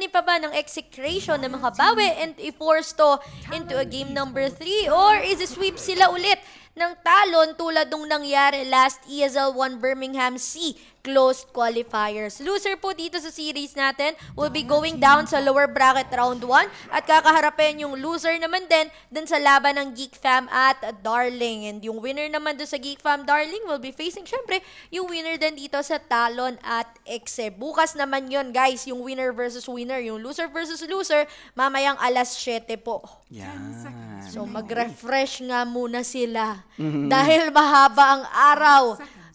kakayanin pa ba ng execration na makabawi and i-force to into a game number 3 or is sweep sila ulit ng talon tulad nung nangyari last ESL 1 Birmingham C closed qualifiers. Loser po dito sa series natin will be going down sa lower bracket round 1 at kakaharapin yung loser naman din dun sa laban ng Geek Fam at Darling. And yung winner naman dun sa Geek Fam Darling will be facing syempre yung winner din dito sa Talon at Exe. Bukas naman yon guys, yung winner versus winner, yung loser versus loser, mamayang alas 7 po. Yan. Yeah. So mag-refresh nga muna sila mm-hmm. dahil mahaba ang araw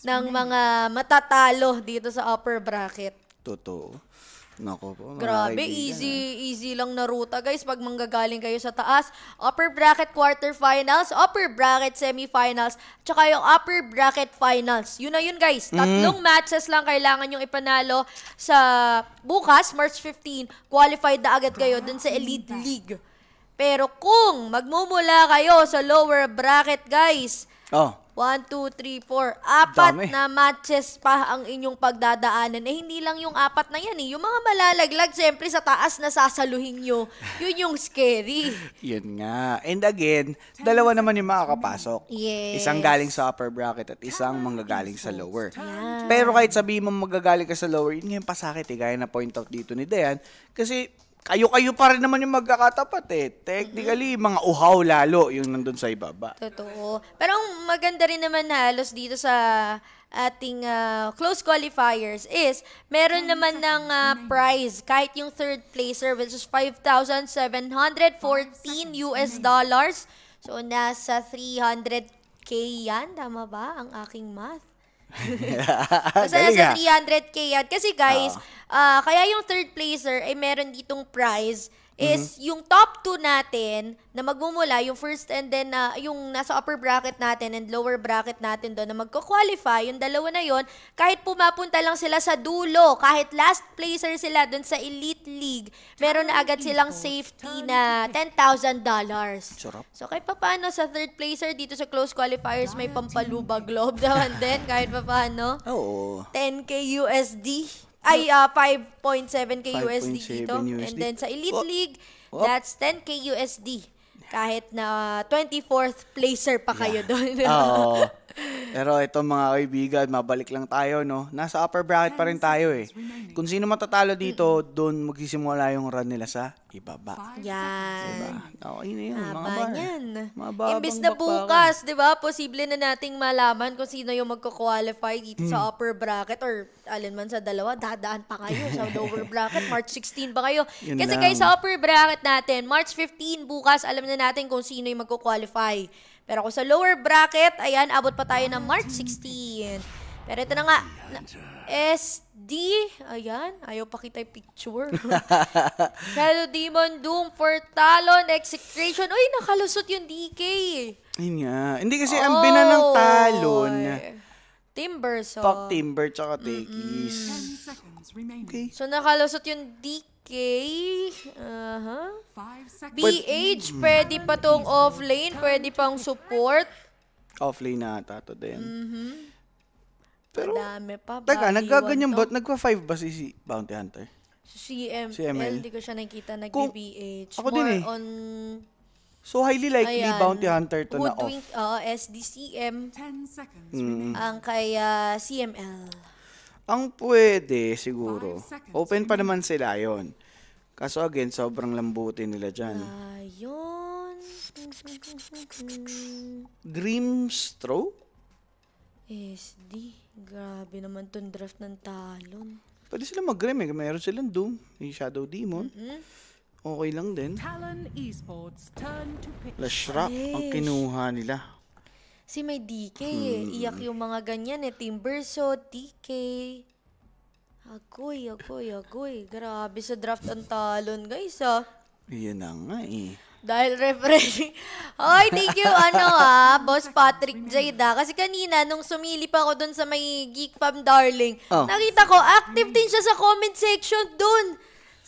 ng mga matatalo dito sa upper bracket. Totoo. Nako po. Grabe, ah. easy, easy lang na ruta guys pag manggagaling kayo sa taas. Upper bracket quarterfinals, upper bracket semifinals, tsaka yung upper bracket finals. Yun na yun guys. Mm. Tatlong mm. matches lang kailangan yung ipanalo sa bukas, March 15. Qualified na agad kayo dun sa Elite League. Pero kung magmumula kayo sa lower bracket guys, oh. 1, 2, 3, 4. Apat Dami. na matches pa ang inyong pagdadaanan. Eh, hindi lang yung apat na yan eh. Yung mga malalaglag, siyempre sa taas na sasaluhin nyo. Yun yung scary. Yun nga. And again, dalawa naman yung makakapasok. Yes. Isang galing sa upper bracket at isang manggagaling sa lower. Yeah. Pero kahit sabihin mo magagaling ka sa lower, yun nga yung pasakit eh. Gaya na point out dito ni Dayan. Kasi kayo-kayo pa rin naman yung magkakatapat eh. Technically, mm-hmm. mga uhaw lalo yung nandun sa ibaba. Totoo. Pero ang maganda rin naman halos dito sa ating uh, close qualifiers is meron naman ng uh, prize kahit yung third placer which is 5,714 US mm-hmm. dollars. So nasa 300k yan, tama ba ang aking math? Basta nasa 300k yan. Kasi guys, uh, uh, kaya yung third placer ay eh, meron ditong prize is mm-hmm. yung top 2 natin na magmumula, yung first and then uh, yung nasa upper bracket natin and lower bracket natin doon na magko-qualify, yung dalawa na yon kahit pumapunta lang sila sa dulo, kahit last placer sila doon sa Elite League, meron na agad silang safety na $10,000. So kahit paano sa third placer dito sa close qualifiers may pampalubag globe daw and then kahit paano. Oo. Oh. 10k USD. Ay, uh, 5.7k USD dito. USD. And then sa Elite oh. League, oh. that's 10k USD. Kahit na 24th placer pa kayo yeah. doon. Oo. Pero ito mga kaibigan, mabalik lang tayo, no? Nasa upper bracket pa rin tayo eh. Kung sino matatalo dito, doon magsisimula yung run nila sa ibaba. Diba? Yan. Okay na yun, mga bar. niyan. Imbis na bukas, di ba, posible na nating malaman kung sino yung magko-qualify dito sa hmm. upper bracket or alin man sa dalawa, dadaan pa kayo sa lower bracket. March 16 ba kayo? Yun Kasi lang. guys, sa upper bracket natin, March 15 bukas, alam na natin kung sino yung magko-qualify. Pero kung sa lower bracket, ayan, abot pa tayo ng March 16. Pero ito na nga, na, SD, ayan, ayaw pa kita yung picture. Shadow Demon, Doom, for Talon, Execration. Uy, nakalusot yung DK. Ayun nga. Hindi kasi oh, ang bina ng Talon. Timber, so. Fuck Timber, tsaka Tekis. Mm -mm. Okay. So nakalusot yung DK. Okay. Aha. BH, pwede pa tong offlane, pwede pang support. Offlane na ata to din. Mm-hmm. Pero, Madami pa. Teka, nagkaganyan ba? Nagpa-5 ba si, si Bounty Hunter? Si CML, CML. di ko siya nakita nag-BH. Ako More din eh. on So highly likely Ayan. bounty hunter to Woodwing, na off. uh, ah, SDCM. 10 seconds. Mm. Ang kaya CML. Ang pwede siguro, open pa naman sila yon. Kaso again, sobrang lambuti nila dyan. Ayun. Grimstrow? SD. Grabe naman tong draft ng talon. Pwede sila mag-grim eh. Mayroon silang Doom. Yung Shadow Demon. Mm-hmm. Okay lang din. Talon Esports, turn to Lashrak ang kinuha nila. Si may DK eh. Mm. Iyak yung mga ganyan eh. Timberso, TK. Agoy, agoy, agoy. Grabe sa draft ang talon, guys, ah. Yan na nga, eh. Dahil referee. Hoy, thank you, ano, ah, Boss Patrick Jada. Kasi kanina, nung sumilip ako dun sa may Geek Fam Darling, oh. nakita ko, active din siya sa comment section dun.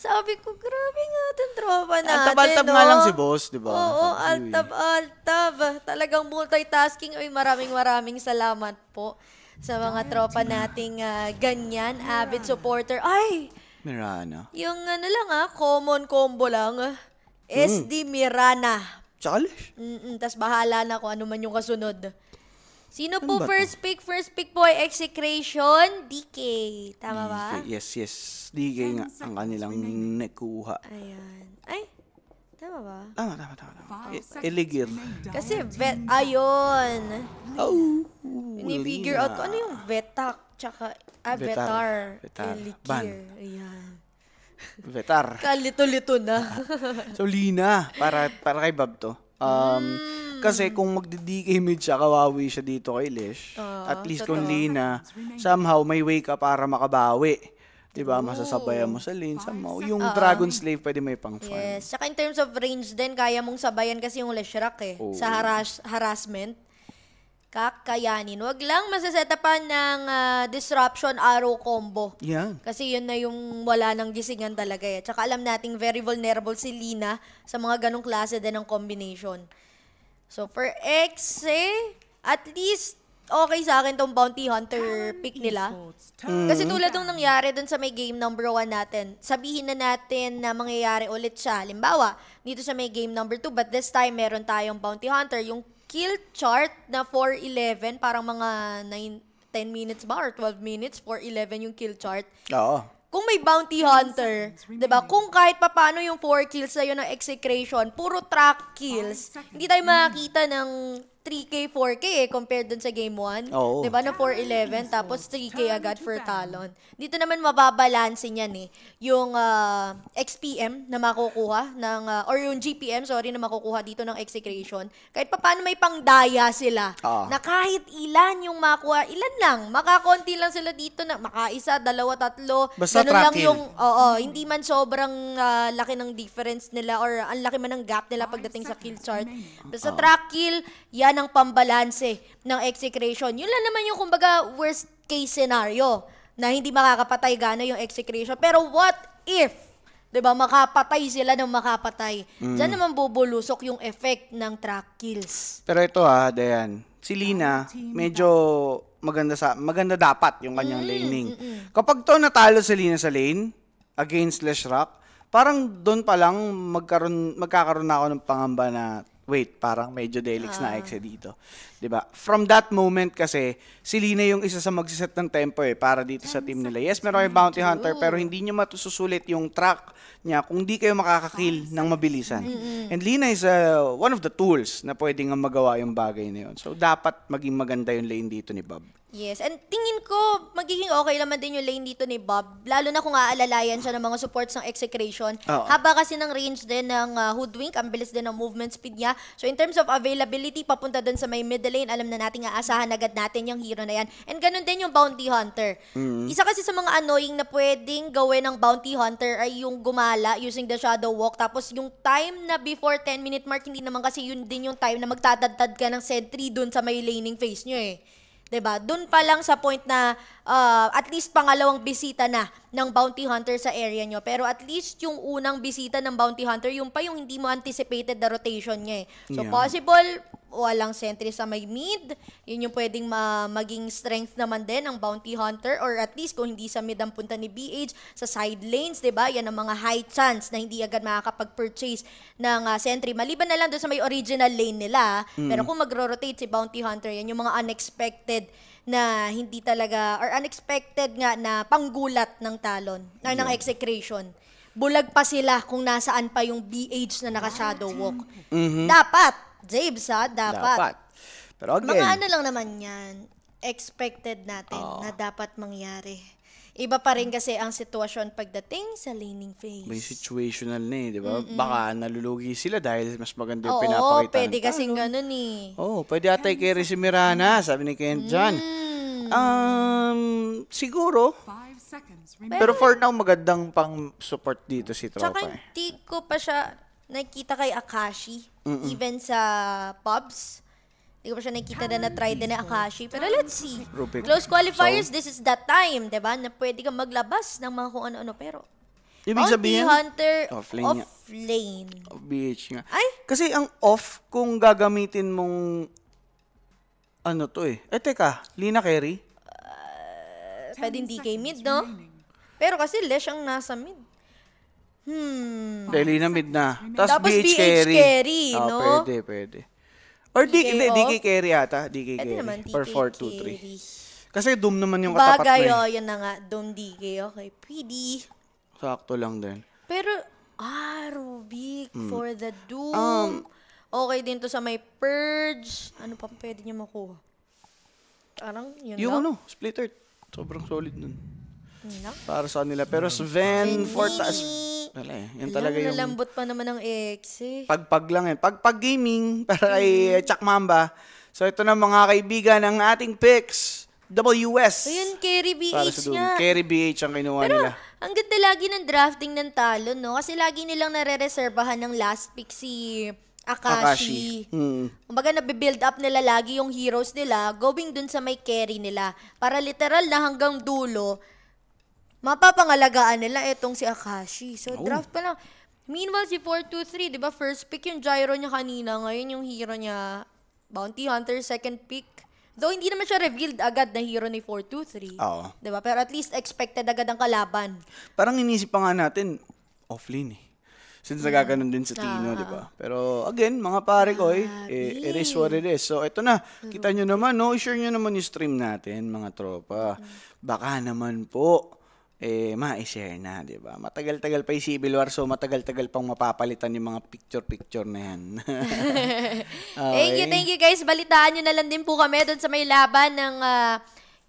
Sabi ko, grabe nga itong tropa natin. Altab-altab no? nga lang si boss, di ba? Oo, oh, altab-altab. Talagang multitasking. Ay, maraming-maraming salamat po sa mga tropa nating uh, ganyan, avid supporter. Ay! Mirana. Yung ano lang ah, common combo lang. Hmm. SD Mirana. Challenge? Mm-mm, tas bahala na kung ano man yung kasunod. Sino ano po first to? pick? First pick po ay Execration, DK. Tama DK, ba? Yes, yes. DK nga ang kanilang nakuha. Ayan. Ay, tama ba? Tama, tama, tama. tama. E- Eligir. Kasi vet, ayun. Oh. Ni-figure out ko, ano yung vetak? Tsaka, ah, vetar. Vetar. vetar. Ayan. Vetar. Kalito-lito na. so, Lina, para, para kay Bob to. Um, mm. Kasi mm. kung magdi-decimage siya, kawawi siya dito kay Lish. Oo, ah, At least kung Lina, somehow may way ka para makabawi. Diba? Masasabayan mo sa lane, somehow. Yung Oo. Dragon Slave, pwede may pang farm. Yes. Saka in terms of range din, kaya mong sabayan kasi yung Leshrac eh. Oo. Sa haras- harassment. Kakayanin. Wag lang masasetapan ng ah, disruption arrow combo. Yan. Kasi yun na yung wala ng gisingan talaga eh. Tsaka alam nating very vulnerable si Lina sa mga ganong klase din ng combination. So, for X, eh, at least okay sa akin tong bounty hunter pick nila. Hmm. Kasi tulad ng nangyari dun sa may game number 1 natin, sabihin na natin na mangyayari ulit siya. Halimbawa, dito sa may game number 2, but this time meron tayong bounty hunter. Yung kill chart na 411, parang mga 9, 10 minutes ba or 12 minutes, 411 yung kill chart. Oo kung may bounty hunter, 'di ba? Kung kahit papaano yung 4 kills na yun ng execration, puro track kills. Hindi tayo makakita ng 3K, 4K eh, compared dun sa game 1. Oo. Diba, na 411, tapos 3K agad for Talon. Dito naman mababalanse yan eh. Yung ah, XPM na makukuha, ng, ah, or yung GPM, sorry, na makukuha dito ng Execration. Kahit paano may pangdaya sila. Oo. Ah. Na kahit ilan yung makuha, ilan lang, makakonti lang sila dito na makaisa, dalawa, tatlo. Basta Ganun lang yung, oo, hindi man sobrang ah, laki ng difference nila or ang laki man ng gap nila pagdating sa kill chart. Basta ah. track kill, yan ng pambalanse ng execration. Yun lang naman yung kumbaga worst case scenario na hindi makakapatay gano yung execution. Pero what if, di ba, makapatay sila ng makapatay? Mm. Diyan naman bubulusok yung effect ng track kills. Pero ito ha, ah, Dayan, ah, si Lina, medyo maganda sa maganda dapat yung kanyang mm, laning. Kapag to natalo si Lina sa lane against Leshrac, parang doon pa lang magkaroon magkakaroon na ako ng pangamba na wait, parang medyo delix uh. na ah. exe dito. 'Di ba? From that moment kasi si Lina yung isa sa magsiset ng tempo eh para dito sa team nila. Yes, meron kayong bounty hunter pero hindi niyo matususulit yung track niya kung di kayo makakakill ng mabilisan. Mm-hmm. And Lina is uh, one of the tools na pwedeng magawa yung bagay na yun. So dapat maging maganda yung lane dito ni Bob. Yes, and tingin ko magiging okay naman din yung lane dito ni Bob, lalo na kung aalalayan siya ng mga supports ng execration. Oo. Haba kasi ng range din ng uh, hoodwink, ang bilis din ng movement speed niya. So in terms of availability, papunta dun sa may middle lane, alam na natin aasahan agad natin yung hero na yan. And ganun din yung bounty hunter. Mm-hmm. Isa kasi sa mga annoying na pwedeng gawin ng bounty hunter ay yung gumala using the shadow walk. Tapos yung time na before 10 minute mark, hindi naman kasi yun din yung time na magtatadtad ka ng sentry dun sa may laning phase nyo eh. 'Di ba? Doon pa lang sa point na uh, at least pangalawang bisita na ng bounty hunter sa area nyo. Pero at least yung unang bisita ng bounty hunter, yung pa yung hindi mo anticipated na rotation niya eh. So yeah. possible, walang sentry sa may mid. Yun yung pwedeng ma- maging strength naman din ng bounty hunter or at least kung hindi sa mid ang punta ni BH, sa side lanes, di ba? Yan ang mga high chance na hindi agad makakapag-purchase ng uh, sentry. Maliban na lang doon sa may original lane nila. Mm. Pero kung magro-rotate si bounty hunter, yan yung mga unexpected na hindi talaga, or unexpected nga na panggulat ng talon, or ng execration. Bulag pa sila kung nasaan pa yung BH na naka-shadow walk. Mhm. Dapat, James ha, dapat. Dapat. Pero again, Mga ano lang naman yan, expected natin na dapat mangyari. Iba pa rin kasi ang sitwasyon pagdating sa laning phase. May situational na eh, di ba? Mm-mm. Baka nalulugi sila dahil mas maganda yung Oo, pinapakita. Oo, pwede kasing ano? ganun eh. Oo, oh, pwede atay kay si Mirana, sabi ni Ken John. Mm. Um, siguro. Pero for now, magandang pang support dito si Tropa. Tsaka eh. hindi ko pa siya nakita kay Akashi, Mm-mm. even sa pubs. Hindi ko pa siya nakita na na-try din na Akashi. Pero let's see. Rubik. Close qualifiers, so, this is the time, di ba? Na pwede kang maglabas ng mga kung ano-ano. Pero, Ibig sabihin, Hunter off lane. Off lane. Off BH nga. Ay? Kasi ang off, kung gagamitin mong ano to eh. Eh, teka, Lina Carey? Uh, pwede hindi kay mid, no? Pero kasi Lesh ang nasa mid. Hmm. Dahil na mid na. Tapos, Tapos BH, BH carry. carry oh, ah, no? Pwede, pwede. Or DK, di DK carry oh. ata. Di carry. Naman, DK Or 4 Kasi Doom naman yung katapat Bagay, na yun. Oh, na nga. Doom di DK, okay. PD. Sakto lang din. Pero, ah, Rubik, mm. for the Doom. Um, okay din to sa may Purge. Ano pa pwede niya makuha? Parang, yun Yung lang. ano, Split Sobrang solid nun. Yun lang. Para sa nila. Pero Sven, Venini. Wala eh. Yan talaga yung... Nalambot pa naman ng ex eh. Pagpag lang eh. Pagpag gaming para kay mm. Eh, Chuck Mamba. So ito na mga kaibigan ng ating picks. WS. So yun, Kerry BH nga. Kerry BH ang kinuha Pero, nila. ang ganda lagi ng drafting ng talo, no? Kasi lagi nilang nare-reservahan ng last pick si Akashi. Akashi. Hmm. Kumbaga nabibuild up nila lagi yung heroes nila going dun sa may carry nila. Para literal na hanggang dulo, mapapangalagaan nila itong si Akashi. So, oh. draft pa lang. Meanwhile, si 423, di ba, first pick yung gyro niya kanina. Ngayon yung hero niya, Bounty Hunter, second pick. Though hindi naman siya revealed agad na hero ni 423. Oo. Di ba? Pero at least expected agad ang kalaban. Parang inisip pa nga natin, offlane eh. Since yeah. nagkakanon din sa Tino, ah. di ba? Pero again, mga pare ko, eh, eh, it is what it is. So, ito na. Kita nyo naman, no? I-share nyo naman yung stream natin, mga tropa. Mm. Baka naman po, eh, ma-share na, di ba? Matagal-tagal pa yung Civil War, so matagal-tagal pang mapapalitan yung mga picture-picture na yan. okay. Thank you, thank you guys. Balitaan nyo na lang din po kami doon sa may laban ng... Uh,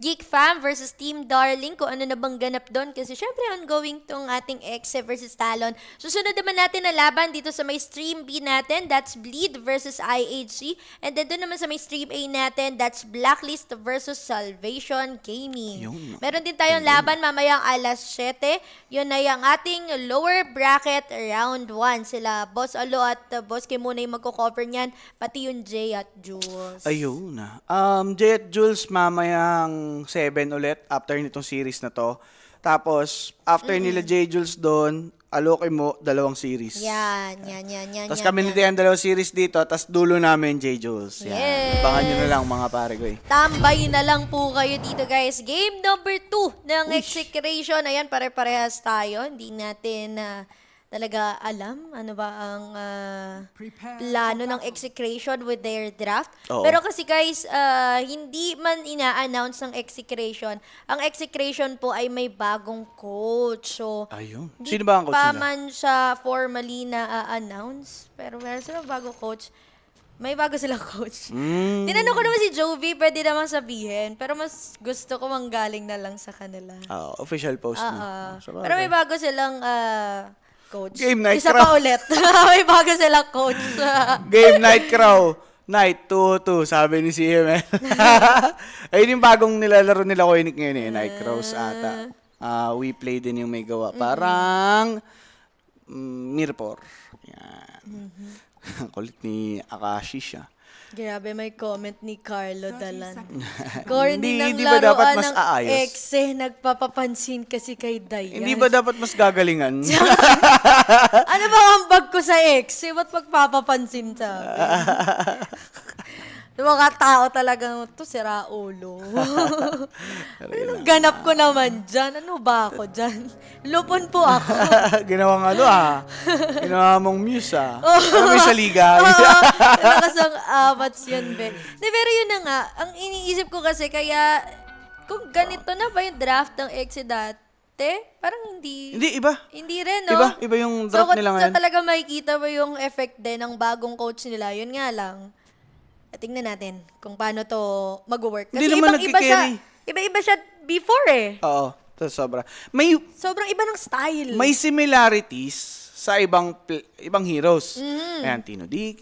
Geek Fam versus Team Darling, kung ano na bang ganap doon. Kasi syempre ongoing tong ating Exe versus Talon. Susunod naman natin na laban dito sa may stream B natin, that's Bleed versus IHC. And then doon naman sa may stream A natin, that's Blacklist versus Salvation Gaming. Meron din tayong laban mamayang alas 7. Yun na yung ating lower bracket round 1. Sila Boss Alo at uh, Boss Kim muna yung magko-cover niyan, pati yung Jay at Jules. Ayun. Um, Jay at Jules mamayang 7 ulit after nitong series na to. Tapos, after mm-hmm. nila J. Jules doon, aloke mo dalawang series. Yan, yan, yan, yan. Tapos kami nito dalawang series dito, tapos dulo namin J. Jules. Yan. Yes. Abangan nyo na lang mga pare ko eh. Tambay na lang po kayo dito guys. Game number 2 ng execration. Ayan, pare-parehas tayo. Hindi natin... Uh, talaga alam ano ba ang uh, plano ng execration with their draft. Oo. Pero kasi guys, uh, hindi man ina-announce ng execration. Ang execration po ay may bagong coach. So, Ayun. Sino ba ang coach pa nila? man siya formally na-announce. Pero meron silang bago coach. May bago sila coach. Mm. Tinanong ko naman si Jovi, pwede naman sabihin. Pero mas gusto ko manggaling na lang sa kanila. Ah, official post na. Oo. Ah, Pero may bago silang uh, coach. Game night Isa crow. pa ulit. May bago sila coach. Game night crow. Night 2-2, sabi ni si CML. Ayun yung bagong nilalaro nila ko yun ngayon eh, Night Crows ata. Uh, we play din yung may gawa. Parang mm-hmm. Mirror. Yan. Mm-hmm. Kulit ni Akashi siya. Grabe, may comment ni Carlo Sorry, Dalan. Corny ng hindi ba dapat mas aayos? ng ex eh, nagpapapansin kasi kay Dayan. Hindi ba dapat mas gagalingan? ano ba ang bag ko sa ex eh? Ba't magpapapansin sa Yung mga tao talaga, to sira ulo. ano ganap ko naman dyan? Ano ba ako dyan? Lupon po ako. Ginawang ano ah. Ginawa mong muse ah. Oh. Ano may saliga? Oo. Nakasang abats ah, yun, be. De, pero yun na nga, ang iniisip ko kasi kaya, kung ganito na ba yung draft ng Exedat, dati? Parang hindi. Hindi, iba. Hindi rin, no? Iba, iba yung draft so, nila ngayon. So, talaga makikita mo yung effect din ng bagong coach nila. Yun nga lang tingnan natin kung paano to mag-work. Kasi Hindi naman ibang iba siya, iba-iba siya before eh. Oo, to sobra. May Sobrang iba ng style. may similarities sa ibang pl- ibang heroes. Mm-hmm. Ayan, Tino DK,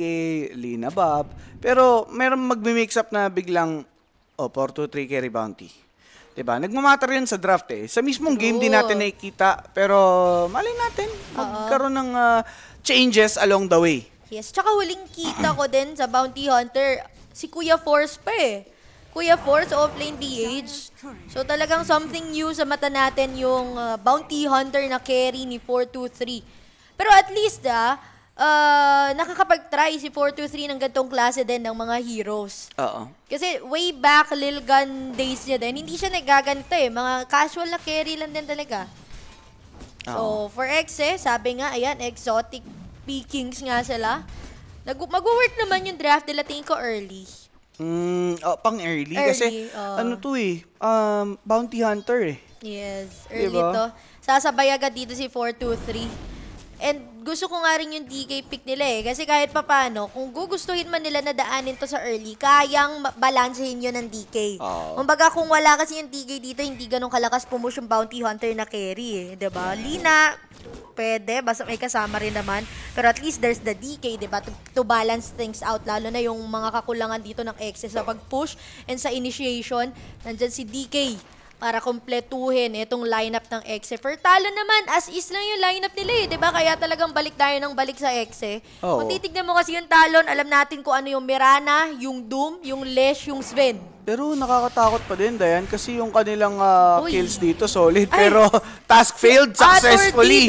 Lina Bob. Pero meron magmi-mix up na biglang, oh, 4-2-3 carry bounty. Diba? Nagmamatter yun sa draft eh. Sa mismong game din natin nakikita. Pero mali natin, magkaroon ng ah, changes along the way. Yes, tsaka huling kita ko din sa Bounty Hunter, si Kuya Force pa eh. Kuya Force offlane BH. So talagang something new sa mata natin yung uh, Bounty Hunter na carry ni 423. Pero at least ah, uh, nakakapag-try si 423 ng gantong klase din ng mga heroes. Oo. Kasi way back Lil Gun days niya din, hindi siya nagaganito eh. Mga casual na carry lang din talaga. Oo. So, for X eh, sabi nga, ayan, exotic pickings nga sila. Mag-work naman yung draft nila, tingin ko early. Mm, oh, pang early, early kasi oh. ano to eh, um, bounty hunter eh. Yes, early diba? to. Sasabay agad dito si 423. And gusto ko nga rin yung DK pick nila eh. Kasi kahit papano, kung gugustuhin man nila na daanin to sa early, kayang balansehin yun ng DK. Oh. Kumbaga, kung wala kasi yung DK dito, hindi ganun kalakas pumush yung bounty hunter na carry eh. ba diba? Lina, pwede. Basta may kasama rin naman. Pero at least there's the DK, ba diba? To, to balance things out. Lalo na yung mga kakulangan dito ng excess sa pag-push and sa initiation. Nandyan si DK para kompletuhin itong lineup ng Exe. Fertalo naman, as is lang yung lineup nila eh, 'di ba? Kaya talagang balik tayo ng balik sa Exe. Oh. Kung titignan mo kasi yung talon, alam natin kung ano yung Mirana, yung Doom, yung Lesh, yung Sven. Pero nakakatakot pa din, Dayan, kasi yung kanilang uh, kills dito solid. Ay. Pero task failed successfully.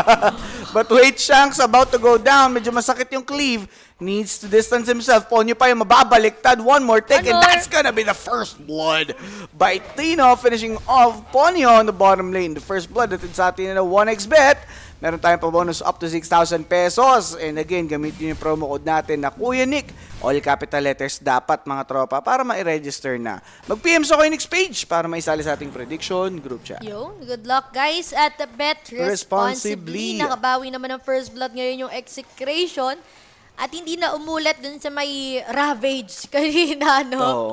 But wait, Shanks, about to go down. Medyo masakit yung cleave needs to distance himself. Ponyo pa yung mababaliktad. One more take, One and more. that's gonna be the first blood by Tino. Finishing off Ponyo on the bottom lane. The first blood natin sa atin na 1x bet. Meron tayong pa-bonus up to 6,000 pesos. And again, gamitin yung promo code natin na Kuya Nick. All capital letters dapat mga tropa para ma-register na. Mag-PM sa Coinix page para maisali sa ating prediction group chat. Yo, good luck guys at the bet responsibly. responsibly. Nakabawi naman ng first blood ngayon yung execration. At hindi na umulat dun sa may Ravage kanina, no? Oo.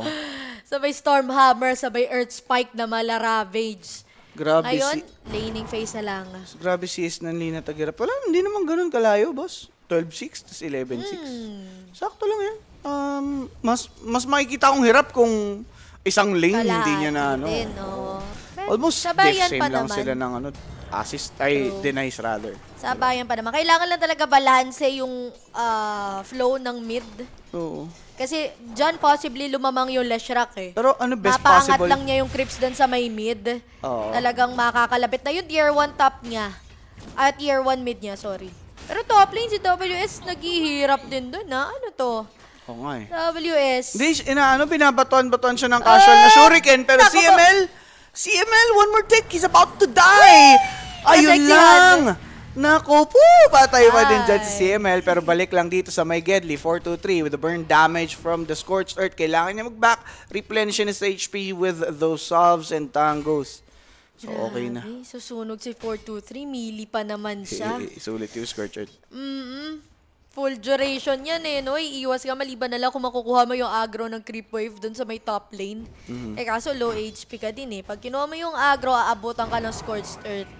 sa may Storm Hammer, sa may Earth Spike na mala Ravage. Grabe Ngayon, si... laning face na lang. Grabe si Is ng Lina Tagirap. Wala, hindi naman ganun kalayo, boss. 12-6, tapos 11-6. Hmm. Sakto lang yan. Um, mas, mas makikita kong hirap kung isang lane, Kala, hindi niya na ano. Din, no. Almost Sabayan same, same lang naman. sila ng ano, Assist, ay, True. denies rather. Sabayan pa naman. Kailangan lang talaga balanse yung ah, flow ng mid. Oo. Kasi John possibly lumamang yung Leshrac eh. Pero ano best Mapaangat possible? lang niya yung creeps dun sa may mid. Oo. Talagang makakalapit na yung tier 1 top niya. At tier 1 mid niya, sorry. Pero top lane si WS naghihirap din dun na ah. ano to? Oo nga eh. WS. Hindi, ina, ano, binabatuan-batuan siya ng casual na eh, shuriken, pero Naku po. CML, CML, one more tick, he's about to die! Ayun lang! Nako po, patay pa din dyan si CML. Pero balik lang dito sa may Gedli, 4-2-3 with the burn damage from the Scorched Earth. Kailangan niya mag-back. Replenish his HP with those solves and tangos. So, okay na. Susunog si 4-2-3. Melee pa naman siya. Isulit yung Scorched Earth. Mm-mm. Full duration yan eh, no? Iiwas ka maliban na lang kung makukuha mo yung agro ng creep wave dun sa may top lane. Mm-hmm. Eh kaso low HP ka din eh. Pag kinuha mo yung agro, aabotan ka ng Scorched Earth.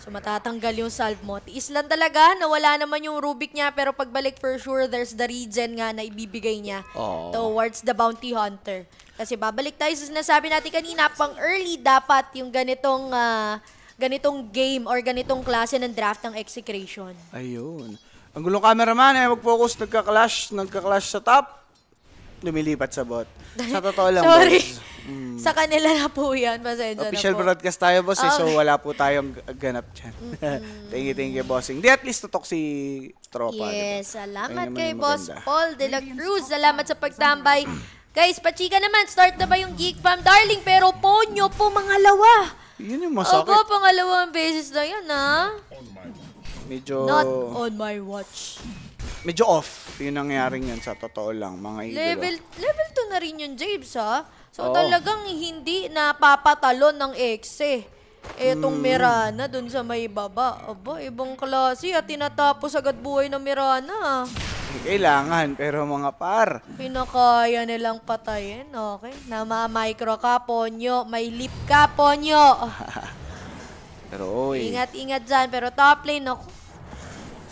So matatanggal yung salve mo. Tiis lang talaga, nawala naman yung Rubik niya, pero pagbalik for sure, there's the regen nga na ibibigay niya Aww. towards the Bounty Hunter. Kasi babalik tayo sa sinasabi natin kanina, pang early dapat yung ganitong uh, ganitong game or ganitong klase ng draft ng execration. Ayun. Ang gulong cameraman, eh, mag-focus, nagka-clash, nagka-clash sa top lumilipat sa bot. Sa totoo lang, Sorry. boss. Mm. Sa kanila na po yan. Pasensya Official na po. broadcast tayo, boss. Eh, so, wala po tayong ganap dyan. thank you, thank you, bossing. Di, at least tutok si Tropa. Yes, salamat kay Boss Paul de la Cruz. Salamat sa pagtambay. Guys, pachika naman, start na ba yung Geek Fam Darling? Pero ponyo po, mga Diba? Yun yung masakit. Opo, masakit. pangalawang beses na yun, ha? Ah. Medyo... Not on my watch medyo off yung nangyaring yun sa totoo lang, mga idolo. Level, level 2 na rin yun, James, ha? So Oo. talagang hindi napapatalon ng ex eh. Etong mm. Mirana dun sa may baba. Aba, ibang klase at ah, tinatapos agad buhay ng Mirana. Kailangan, pero mga par. Pinakaya nilang patayin. Okay. Nama-micro ka, Ponyo. May lip ka, Ponyo. pero oy. Ingat-ingat dyan. Pero top lane, ako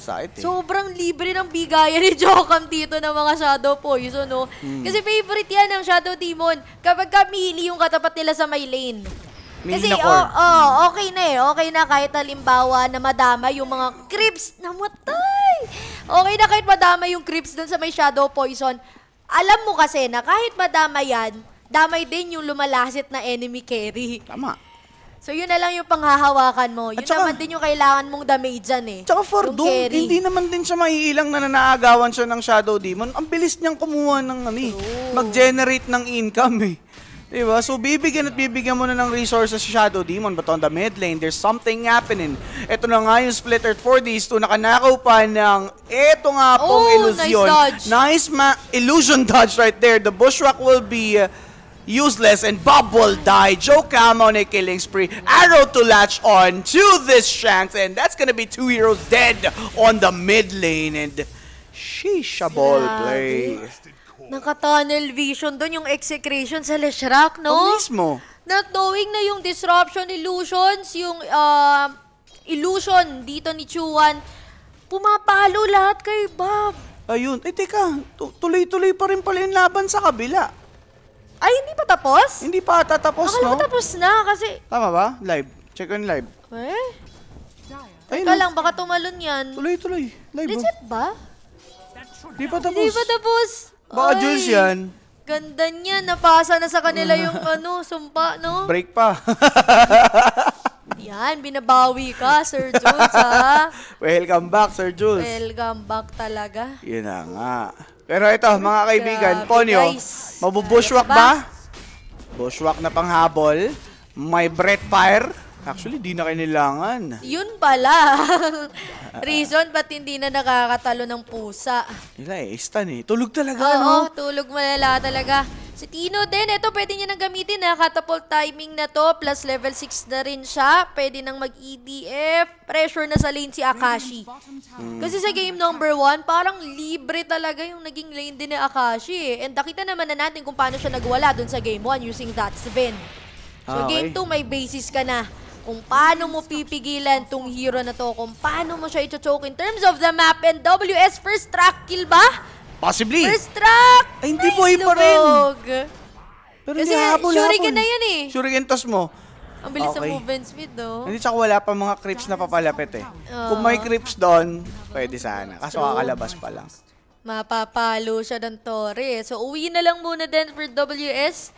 site eh. Sobrang libre ng bigayan ni Jokam dito ng mga Shadow Poison, oh, no? Hmm. Kasi favorite yan ng Shadow Demon kapag kamili yung katapat nila sa may lane. Kasi, oh, oh, okay na eh. Okay na kahit halimbawa na madama yung mga creeps. Namatay! Okay na kahit madama yung creeps dun sa may shadow poison. Alam mo kasi na kahit madama yan, damay din yung lumalasit na enemy carry. Tama. So yun na lang yung panghahawakan mo. Yun saka, naman din yung kailangan mong damage dyan eh. Tsaka for Doom, hindi naman din siya maiilang na nanaagawan siya ng Shadow Demon. Ang bilis niyang kumuha ng ano eh. Mag-generate ng income eh. Diba? So, bibigyan at bibigyan mo na ng resources si Shadow Demon. But on the mid lane, there's something happening. Ito na nga yung Split Earth 4Ds. Ito nakanakaw pa ng ito nga pong oh, illusion. Nice, dodge. nice ma- illusion dodge right there. The Bushwhack will be... Uh, useless, and bubble die. Joe come on a killing spree. Arrow to latch on to this Shanks, and that's gonna be two heroes dead on the mid lane. And sheesh, a ball play. Naka-tunnel vision doon yung execration sa Leshrac, no? O oh, mismo. Not knowing na yung disruption illusions, yung uh, illusion dito ni Chuan, pumapalo lahat kay Bob. Ayun. Eh, teka. Tuloy-tuloy pa rin pala yung laban sa kabila. Ay, hindi pa tapos? Hindi pa tatapos, Akala no? Akala tapos na kasi... Tama ba? Live. Check on live. Eh? Ayun. Teka lang, baka tumalon yan. Tuloy, tuloy. Live oh. Legit ba? Hindi pa tapos. Hindi pa tapos. Baka Ay. Jules yan. Ganda niya. Napasa na sa kanila yung ano, sumpa, no? Break pa. Yan, binabawi ka, Sir Jules, ha? Welcome back, Sir Jules. Welcome back talaga. Yun na nga. Pero ito, mga kaibigan, Ponyo, mabubushwak ano ba? Bushwak Bushwalk na panghabol. May breath fire. Actually, di na kinilangan. Yun pala. Reason ba't hindi na nakakatalo ng pusa? Nila eh, stan eh. Tulog talaga, Oo, no? Oo, tulog malala talaga. Si Tino din, ito pwede niya nang gamitin na catapult timing na to, plus level 6 na rin siya. Pwede nang mag-EDF. Pressure na sa lane si Akashi. Hmm. Kasi sa game number 1, parang libre talaga yung naging lane din ni Akashi. Eh. And nakita naman na natin kung paano siya nagwala dun sa game 1 using that Sven. So ah, okay. game 2, may basis ka na kung paano mo pipigilan tong hero na to, kung paano mo siya i-choke in terms of the map. And WS, first track kill ba? Possibly. First track! Ay, hindi po pa rin. Pero Kasi habol, shuriken na yan eh. Shuriken toss mo. Ang bilis okay. ng movement speed, do. Hindi, tsaka wala pa mga creeps na papalapit eh. Uh, Kung may ah. creeps doon, pwede sana. Kaso true. kakalabas pa lang. Mapapalo siya ng Torre. So, uwi na lang muna din for WS.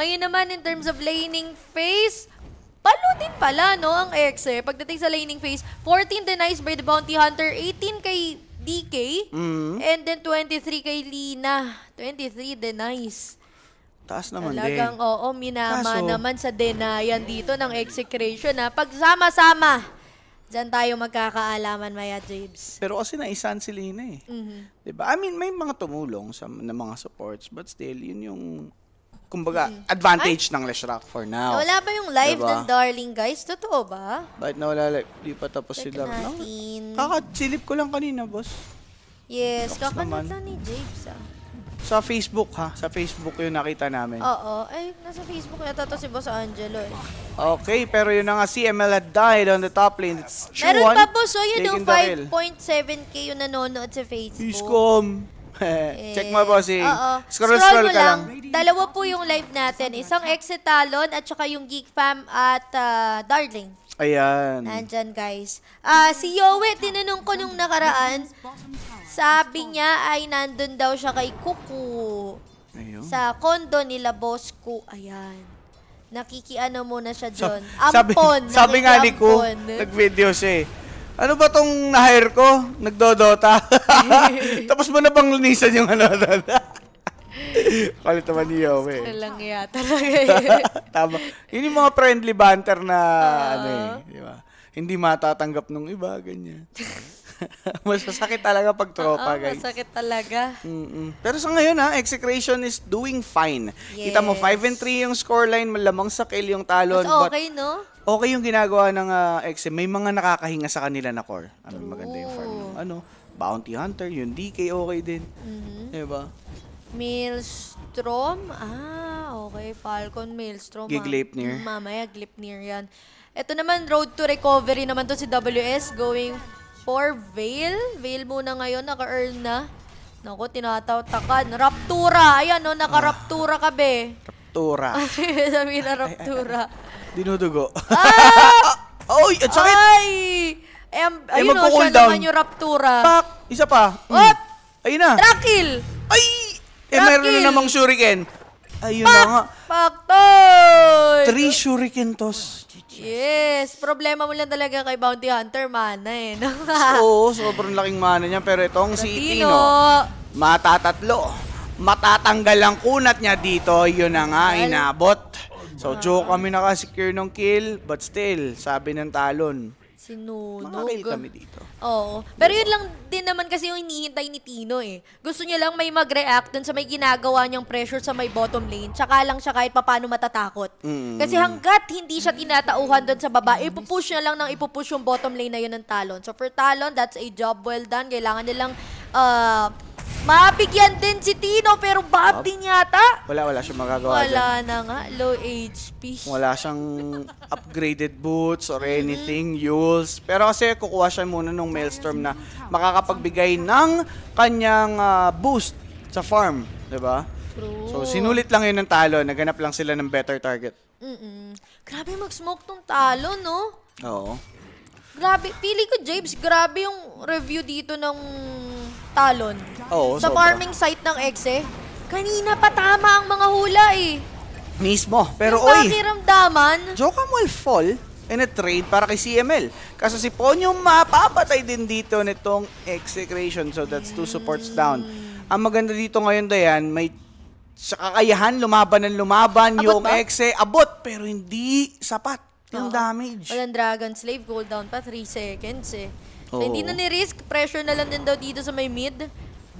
Ngayon naman, in terms of laning phase, Palo din pala, no, ang Exe. Pagdating sa laning phase, 14 denies by the Bounty Hunter, 18 kay DK, mm-hmm. and then 23 kay Lina. 23 denies. Taas naman Talagang, din. oo, minama Kaso, naman sa denayan dito ng execration. Ha? Pagsama-sama, dyan tayo magkakaalaman, Maya James. Pero kasi naisan si Lina eh. Mm-hmm. Diba? I mean, may mga tumulong sa, na mga supports, but still, yun yung kumbaga, mm. advantage Ay, ng Rock for now. Wala ba yung live diba? ng Darling, guys? Totoo ba? Bakit nawala live? Di pa tapos Check sila. Natin. Kakasilip ko lang kanina, boss. Yes, kakanood lang ni James, ah. Sa Facebook, ha? Sa Facebook yung nakita namin. Oo. Ay, nasa Facebook yata to si Boss Angelo, eh. Okay, pero yun na nga, CML had died on the top lane. It's 2-1. Meron pa, boss. So, yun yung 5.7k yung nanonood sa Facebook. Peace, eh, Check mo po si... Scroll, scroll, scroll ka lang. lang. Dalawa po yung live natin. Isang Exit Talon at saka yung Geek Fam at uh, Darling. Ayan. Nandyan, guys. Uh, si Yowe, tinanong ko nung nakaraan, sabi niya ay nandun daw siya kay Kuku. Ayun. Sa kondo nila boss ko. Ayan. Nakikiano muna siya doon. Ampon. Sabi, sabi nga ni Ku, nag-video siya eh ano ba tong na-hire ko? Nagdodota. Tapos mo na bang linisan yung ano? Kalit naman ni Yowie. Gusto lang yata talaga eh. Tama. Yun yung mga friendly banter na uh, ano eh. Di ba? Hindi matatanggap nung iba, ganyan. masasakit talaga pag tropa, uh, guys. Masakit talaga. Mm-mm. Pero sa ngayon ha, execration is doing fine. Yes. Kita mo, 5 and 3 yung scoreline, malamang sakil yung talon. Mas okay, but, no? okay yung ginagawa ng uh, ah, XM. May mga nakakahinga sa kanila na core. Ano, True. maganda yung farm. Yung, ano, Bounty Hunter, yung DK okay din. Mm-hmm. Diba? Maelstrom? Ah, okay. Falcon Maelstrom. Giglapnir. Ah. Ma- mamaya, Glipnir yan. Ito naman, road to recovery naman to si WS going for Veil. Veil muna ngayon, naka-earn na. Naku, tinatawtakan. Raptura! Ayan, no, naka-raptura ka, be. Raptura. Sabi na raptura. Ay, ay, ay. Dinudugo. Ah! Oy, at sakit! Ay! Eh, ayun, oh, ayun o, siya down. naman yung Raptura. Pak! Isa pa. Mm. Op! Ayun na. Drakil! Ay! Eh, Drakil. meron na namang shuriken. Ayun pak! na nga. Pak! Toy! Three shuriken toss. Yes! Problema mo lang talaga kay Bounty Hunter, mana eh. Oo, so, sobrang laking mana niya. Pero itong si Itino, matatatlo. Matatanggal ang kunat niya dito. Yun na nga, inabot. So, joke ah. kami nakasecure ng kill, but still, sabi ng talon, Sinunog. Makakail kami dito. Oo. Pero yun lang din naman kasi yung inihintay ni Tino eh. Gusto niya lang may mag-react dun sa may ginagawa niyang pressure sa may bottom lane. Tsaka lang siya kahit papano matatakot. Mm. Kasi hanggat hindi siya tinatauhan dun sa baba, ipupush niya lang ng ipupush yung bottom lane na yun ng Talon. So for Talon, that's a job well done. Kailangan nilang uh, Mabigyan din si Tino, pero Bob, Bob? din yata. Wala, wala siyang magagawa Wala dyan. na nga, low HP. Wala siyang upgraded boots or anything, yules. Pero kasi kukuha siya muna nung Maelstrom na makakapagbigay ng kanyang uh, boost sa farm, di ba? True. So, sinulit lang yun ng talo. Naganap lang sila ng better target. Mm-mm. Grabe mag-smoke tong talo, no? Oo. Grabe. pili ko, James, grabe yung review dito ng Talon. Oo, Sa sobra. farming site ng Exe. Kanina pa tama ang mga hula eh. Mismo. Pero Yung oy, pakiramdaman, Jokam will fall in a trade para kay CML. Kaso si Ponyo mapapatay din dito nitong execration. So that's two supports down. Ang maganda dito ngayon, Dayan, may sa kakayahan, lumaban ng lumaban Abot yung Exe. Abot, pero hindi sapat yung Oo. damage. walang Dragon Slave, gold down pa, 3 seconds eh. Oh. hindi na ni-risk. Pressure na lang din daw dito sa may mid.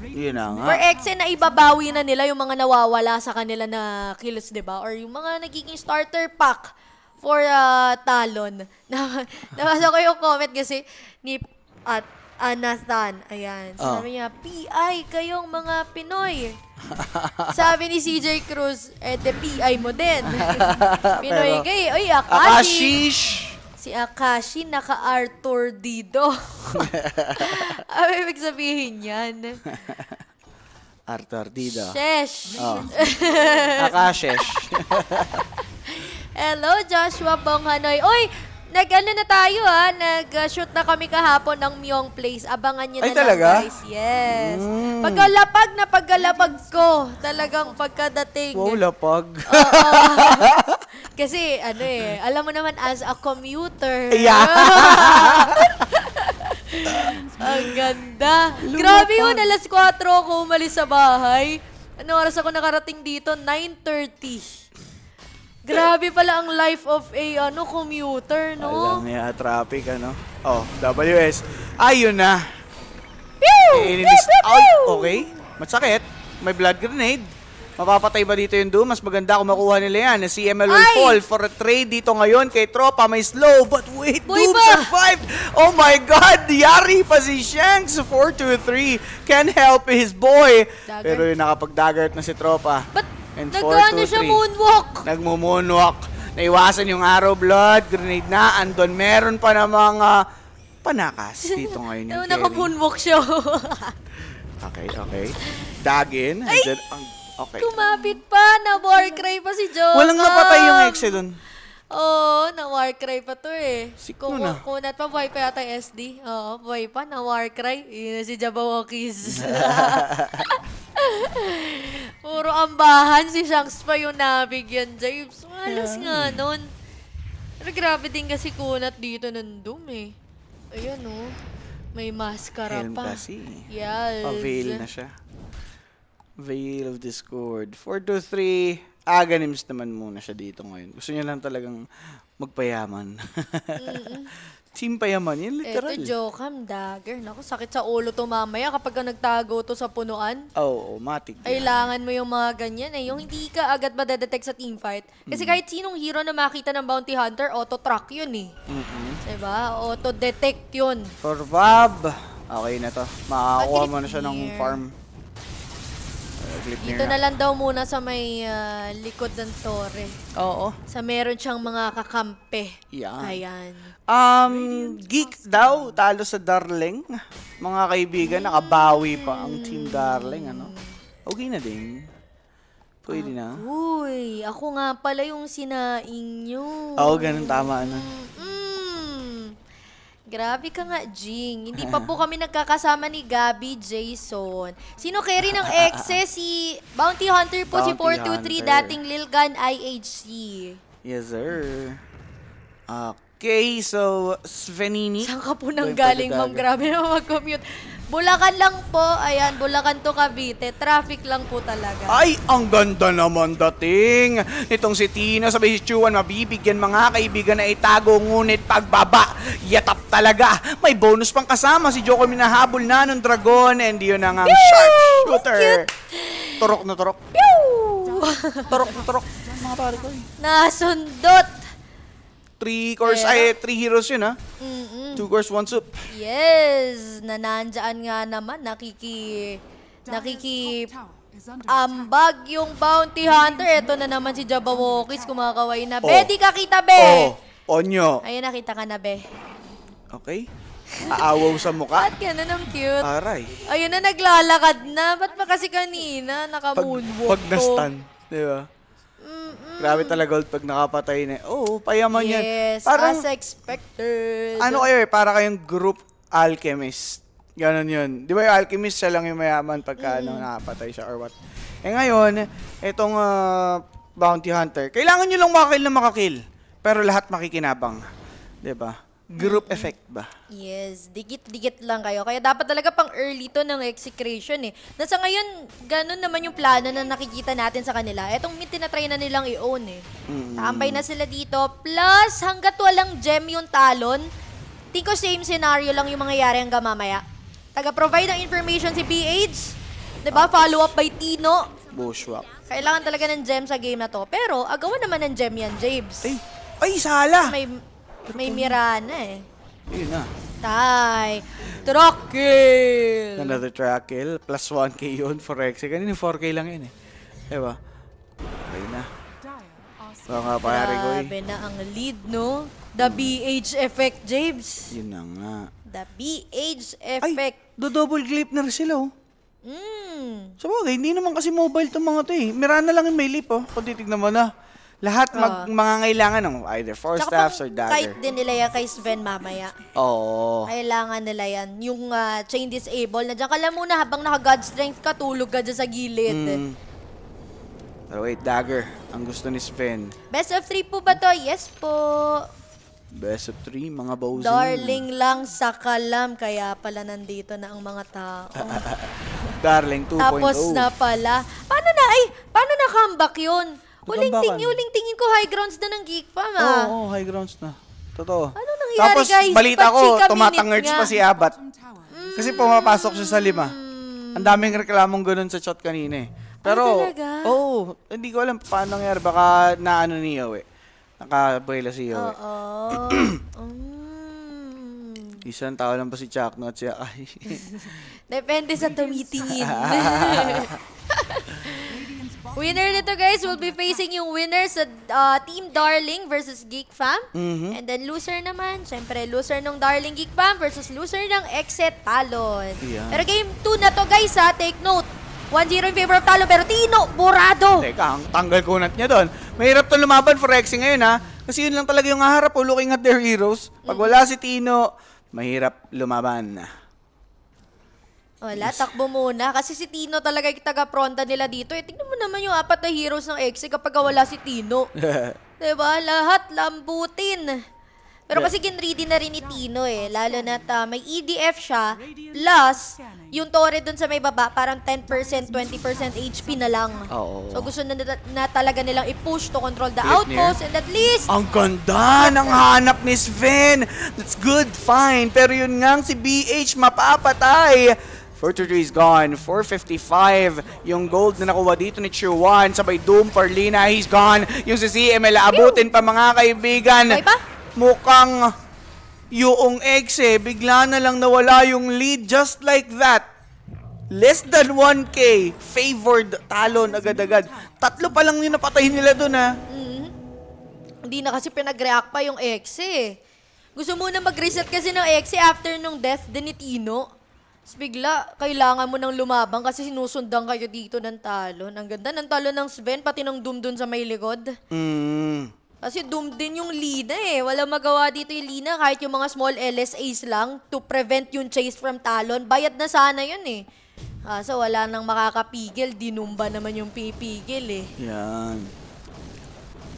Yun nga. For Exe, na ibabawi na nila yung mga nawawala sa kanila na kills, di ba? Or yung mga nagiging starter pack for uh, Talon. Nabasa ko yung comment kasi ni at uh, Nathan. Ayan. Ah. Sabi oh. niya, PI kayong mga Pinoy. Sabi ni CJ Cruz, eh, de PI mo din. Pinoy Pero, kay, oy, Akashish! Akashish! si Akashi naka-Arthur Dido. ano ibig sabihin yan? Arthur Dido. Shesh! Oh. Akashesh. Hello, Joshua Bonghanoy. Uy, nag-ano na tayo ha, nag-shoot na kami kahapon ng Myong Place. Abangan nyo na Ay, talaga? guys. Yes. Mm. Pagkalapag na pagkalapag ko, talagang pagkadating. Wow, lapag. Oo. Kasi ano eh, alam mo naman as a commuter. Yeah. Ang ganda. Lumapag. Grabe yun, alas 4 ako umalis sa bahay. Ano oras ako nakarating dito? 9.30. Grabe pala ang life of a ano commuter, no? Alam niya, traffic, ano? Oh, WS. Ayun na. Pew! Pew! Pew! Pew! Okay. Masakit. May blood grenade. Mapapatay ba dito yung Doom? Mas maganda kung makuha nila yan. Si ML will fall for a trade dito ngayon kay Tropa. May slow, but wait, Boy Doom ba? survived! Oh my God! Yari pa si Shanks! 4-2-3 can help his boy. Dagger. Pero yung nakapag-daggert na si Tropa. But And nag-ano siya moonwalk? Nagmo-moonwalk. Naiwasan yung arrow blood, grenade na, andon meron pa namang uh, panakas dito ngayon yung Naka-moonwalk siya. okay, okay. Dagin. Ay! Ang Okay. Kumapit pa, na-war cry pa si Joseph. Walang napatay yung ex eh dun. Oo, oh, na-war cry pa to eh. Si Kung, ah. na. Kunat pa, buhay pa yata yung SD. Oo, buhay pa, na-war cry. Yun si Jabawokis. Puro ambahan si Shanks pa yung nabigyan, James. Alas nga nun. Pero grabe din kasi kunat dito ng Doom eh. Ayan oh. May maskara Helm pa. Helm kasi. Eh. Yes. Pa-veil na siya. Veil of Discord. 423, agonims ah, naman muna siya dito ngayon. Gusto niya lang talagang magpayaman. mm-hmm. Team payaman, yan literal. Ito, Jokam, dagger. Naku, sakit sa ulo to mamaya kapag nagtago to sa punuan. Oo, oh, matik. Kailangan mo yung mga ganyan eh. Yung hindi ka agad madadetect sa teamfight. Kasi mm-hmm. kahit sinong hero na makita ng Bounty Hunter, auto-track yun eh. Mm-hmm. Diba? Auto-detect yun. For Vab, okay na to. Makakuha mo na siya ng farm clip Dito na lang daw muna sa may ah, likod ng tore. Oo. Sa meron siyang mga kakampi. Yeah. Ayan. Um, geek daw, talo sa Darling. Mga kaibigan, nakabawi pa ang Team hmm. Darling, ano? Okay na din. Pwede na. Uy, ako nga pala yung sinaing nyo. Oo, ganun tama, ano? Mm, Grabe ka nga, Jing. Hindi pa po kami nagkakasama ni Gabby Jason. Sino carry ng exe? Si Bounty Hunter po, Bounty si 423, Hunter. dating Lil Gun IHC. Yes, sir. Okay, so Svenini. Saan ka po nang galing, ma'am? Grabe na mag-commute. Bulacan lang po. Ayan, Bulacan to Cavite. Traffic lang po talaga. Ay, ang ganda naman dating. Nitong si Tina sa si mabibigyan mga kaibigan na itago. Ngunit pagbaba, yatap talaga. May bonus pang kasama. Si Joko minahabol na ng dragon. And yun ang ang sharp shooter. Turok na turok. Pew! turok na turok. Mga pare ko Nasundot. Three course, yeah. ay, three heroes yun, ha? Mm-mm. Two course, one soup. Yes! Nanandyan nga naman, nakiki... Nakiki... Ambag yung bounty hunter. Ito na naman si Jabba Jabawokis, kumakaway na. Oh. Be, ka kita, be! Oh, onyo. Ayun, nakita ka na, be. Okay. Aawaw sa mukha. Ba't ganun ang cute? Aray. Ayun na, naglalakad na. Ba't ba kasi kanina naka-moonwalk pag, pag na-stun, di ba? Mm-mm. Grabe talaga old pag nakapatay na. oh, payaman yes, yan. Yes, Parang, as expected. Ano kayo eh, para kayong group alchemist. Ganon yun. Di ba yung alchemist siya lang yung mayaman pagka mm. ano, nakapatay siya or what. Eh ngayon, itong uh, bounty hunter, kailangan nyo lang makakil na makakil. Pero lahat makikinabang. Di ba? Group effect ba? Yes, digit-digit lang kayo. Kaya dapat talaga pang early to ng execration eh. Nasa ngayon, ganun naman yung plano na nakikita natin sa kanila. Etong mid, tinatry na nilang i-own eh. Mm. Tambay na sila dito. Plus, hanggat walang gem yung talon, tingko same scenario lang yung mangyayari hanggang mamaya. Taga-provide ng information si BH. Diba? Follow up by Tino. Bushwap. Kailangan talaga ng gem sa game na to. Pero, agawan naman ng gem yan, James. Ay, ay sala! May may Mirana eh. Yun na. Tay. Truck kill! Another truck kill. Plus 1k yun for Rexy. Kanina 4k lang yun eh. Diba? Ayun na. So nga pare ko eh. Grabe na ang lead no? The hmm. BH effect, James. Yun na nga. The BH effect. Ay, do-double clip na rin sila oh. Mm. Sabagay, hindi naman kasi mobile tong mga to eh. Mirana lang yung may leap oh. Kung titignan mo na lahat mag, oh. mangangailangan ng either four Tsaka staffs or dagger. Kahit din nila yan kay Sven mamaya. Oo. Oh. Kailangan nila yan. Yung uh, chain disable, nandiyan ka lang muna habang naka-god strength ka, tulog ka dyan sa gilid. Mm. Pero wait, dagger. Ang gusto ni Sven. Best of three po ba to? Yes po. Best of three, mga bowsing. Darling lang sa kalam, kaya pala nandito na ang mga tao. Darling 2.0. Tapos na pala. Paano na, ay, paano na comeback yun? Huling, tingin, uling tingin ko high grounds na ng Geek pa, ma. Oo, oh, oh, high grounds na. Totoo. Ano nangyari, Tapos, guys? Tapos, balita ko, tumatangerds pa si Abat. Mm. Kasi pumapasok siya sa lima. Mm. Ang daming reklamong ganun sa chat kanina eh. Pero, Ay, ah, oh, hindi ko alam paano nangyari. Baka naano ni Yowie. Nakabuela si Yowie. Oo. mm. Isang tao lang pa si Chakno at si Akai. Depende sa tumitingin. Winner nito guys will be facing yung winner sa uh, Team Darling versus Geek Fam. Mm-hmm. And then loser naman, syempre loser ng Darling Geek Fam versus loser ng Exet Talon. Yeah. Pero game 2 na to guys ha, take note. 1-0 in favor of Talon pero Tino, burado! Teka, ang tanggal kunat niya doon. Mahirap to lumaban for Rexy ngayon ha. Kasi yun lang talaga yung haharap o oh, looking at their heroes. Pag mm-hmm. wala si Tino, mahirap lumaban. Wala, oh, takbo muna. Kasi si Tino talaga yung taga-pronta nila dito. Eh, tingnan mo naman yung apat na heroes ng EXE kapag wala si Tino. diba? Lahat lambutin. Pero kasi ginready na rin ni Tino eh. Lalo na uh, ah, may EDF siya. Plus, yung Tore dun sa may baba, parang 10%, 20% HP na lang. So gusto na, na talaga nilang i-push to control the outpost and at least... Ang ganda ng hanap ni Sven! That's good, fine. Pero yun nga si BH mapapatay. 423 is gone. 455 yung gold na nakuha dito ni Chuan. Sabay Doom for He's gone. Yung si CML abutin pa mga kaibigan. Okay Mukhang yung ex eh. Bigla na lang nawala yung lead just like that. Less than 1K. Favored talon agad-agad. Tatlo pa lang yung napatay nila doon ah. Mm-hmm. Hindi na kasi pinag-react pa yung EXE. eh. Gusto muna mag-reset kasi ng EXE eh, after nung death din ni Tino. Tapos kailangan mo nang lumabang kasi sinusundan kayo dito ng talon. Ang ganda ng talon ng Sven, pati ng Doom sa may likod. Mm. Kasi Doom din yung Lina eh. Walang magawa dito yung Lina kahit yung mga small LSAs lang to prevent yung chase from talon. Bayad na sana yun eh. Ah, so wala nang makakapigil. Dinumba naman yung pipigil eh. Yan.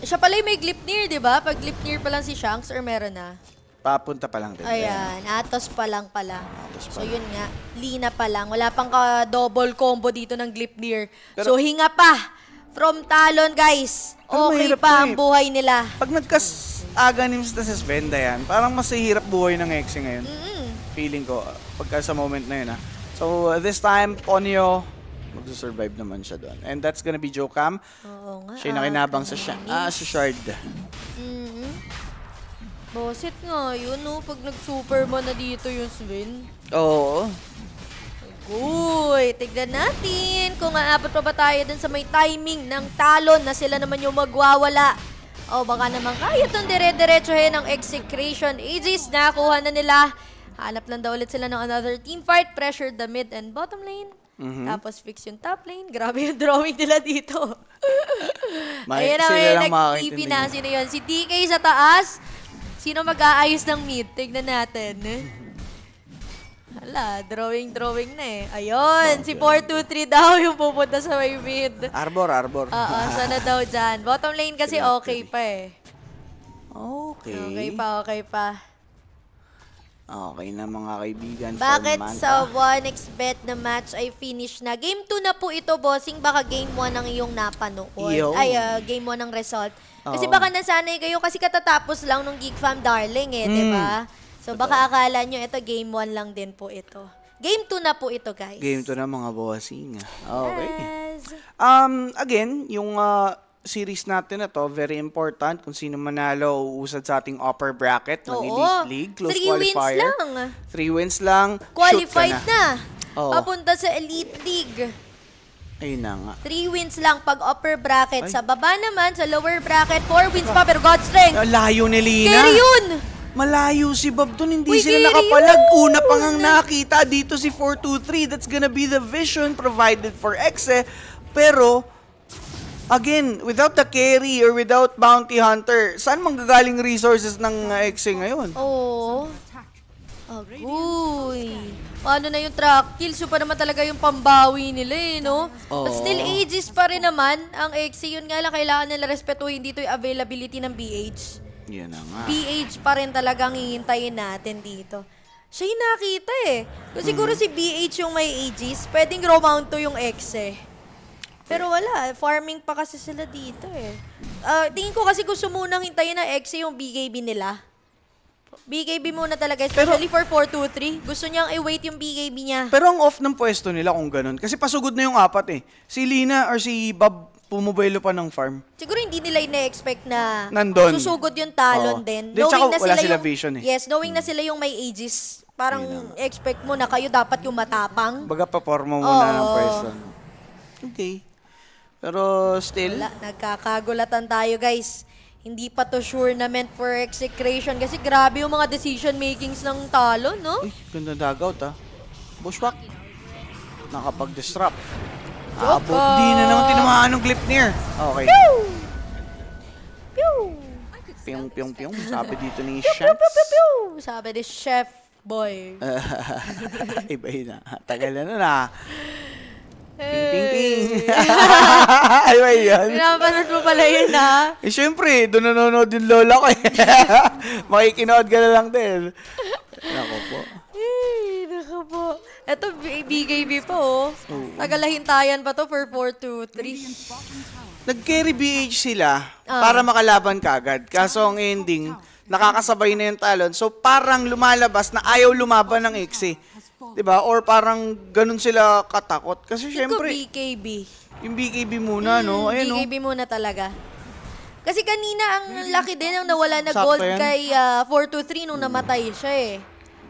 Siya pala yung may Glipnir, di ba? Pag Glipnir pa lang si Shanks or meron na? Papunta pa lang din. Ayan, Atos pa lang pala. Atos pa so, yun nga, Lina pa lang. Wala pang ka-double combo dito ng Glipnir. Pero, so, hinga pa from Talon, guys. Okay pa ang eh. buhay nila. Pag nagkas-aganims na si Svenda yan, parang mas hirap buhay ng Exe ngayon. Mm -hmm. Feeling ko, pagka sa moment na yun. Ha. Ah. So, uh, this time, Ponyo, mag-survive naman siya doon. And that's gonna be Jokam. Oo nga. Siya nakinabang ah, sa, sh- ah, sa Shard. Mm -hmm. Boset nga yun, no? Pag nag-superman na dito yung Sven. Oo. Uy, tignan natin kung aapat pa ba tayo dun sa may timing ng talon na sila naman yung magwawala. O baka naman kaya itong dire-diretsohin ang execration. Aegis, nakuha na nila. Hanap lang daw ulit sila ng another team fight. Pressure the mid and bottom lane. Mm-hmm. Tapos fix yung top lane. Grabe yung drawing nila dito. May, Ayan na, sila lang nag-TV na. Sino yun? Si DK sa taas. Sino mag-aayos ng meat? Tignan natin. Hala, drawing-drawing na eh. Ayun, okay. si 423 daw yung pupunta sa may mid. Arbor, arbor. Oo, sana daw dyan. Bottom lane kasi okay pa eh. Okay. Okay pa, okay pa. Okay na mga kaibigan. Bakit sa 1xbet na match ay finish na? Game 2 na po ito, bossing. Baka game 1 ang iyong napanood. Yo. Ay, uh, game 1 ang result. Kasi Oo. baka nasanay kayo kasi katatapos lang nung Geek Fam Darling eh, Mm. 'di ba? Mm. So baka akala nyo ito game 1 lang din po ito. Game 2 na po ito, guys. Game 2 na mga bossing. Okay. Yes. Um, again, yung ah, series natin na to, very important kung sino manalo uusad sa ating upper bracket ng Oo. Elite League. Close Three qualifier. wins lang. Three wins lang. Qualified na. na. Oo. Papunta sa Elite League. Ayun na nga. Three wins lang pag upper bracket. Ay. Sa baba naman, sa lower bracket, four wins pa pero God strength. Layo ni Lina. Carry yun! Malayo si Bob dun, hindi Uy, sila nakapalag. yun! Una pa ngang nakita dito si 423. That's gonna be the vision provided for Exe. Pero, again, without the carry or without bounty hunter, saan manggagaling resources ng uh, XA ngayon? Oo. Oh. Agoy. Paano na yung track Kill Yung pa naman talaga yung pambawi nila eh, no? Oo. But still, ages pa rin naman ang XA. Yun nga lang, kailangan nila respetuhin dito yung availability ng BH. Yan na nga. BH pa rin talaga ang hihintayin natin dito. Siya yung nakita eh. Kung siguro mm-hmm. si BH yung may ages, pwedeng row mount to yung X eh. Pero wala, farming pa kasi sila dito eh. Uh, tingin ko kasi gusto munang hintayin na EXE yung BKB nila. BKB muna talaga, especially pero, for 4-2-3. Gusto niyang i-wait yung BKB niya. Pero ang off ng pwesto nila kung ganun. Kasi pasugod na yung apat eh. Si Lina or si Bob pumubuelo pa ng farm. Siguro hindi nila ina-expect na Nandun. susugod yung talon Oo. din. Then, knowing na sila, sila yung, vision eh. Yes, knowing hmm. na mm. sila yung may ages. Parang expect mo na kayo dapat yung matapang. Baga paporma muna Oo. ng person. Okay. Pero still... Wala, nagkakagulatan tayo guys. Hindi pa to sure na meant for execration kasi grabe yung mga decision makings ng talo, no? Uy, ganda dugout ah. Bushwalk. Nakapag-disrupt. Abot. din na naman tinamaan ng Glipnir. Okay. Pew! Pew! Piyong, piyong, piyong. Sabi dito ni Chef. Pew, pew, pew, pew, pew. Sabi ni Chef Boy. Iba yun na. Ah. Tagal na na. Hey. Ting, ting, ting. Ay, ba yun? Pinapanood mo pala yun, ha? Eh, syempre, doon nanonood din lola ko. Eh. Makikinood ka na lang din. Nako po. Ay, nako po. Eto, BKB po, oh. Oo. Tagalahintayan pa to for 4 to 3. Nag-carry BH sila ah. para makalaban kagad. Kaso ang ending, nakakasabay na yung talon. So, parang lumalabas na ayaw lumaban ng Ixie. Eh. 'Di ba? Or parang ganun sila katakot kasi syempre Ikaw BKB. Yung BKB muna, mm, no? Ayun, BKB no? muna talaga. Kasi kanina ang mm. laki din ang nawala na Sakto gold yan. kay uh, ah, 423 nung namatay siya eh.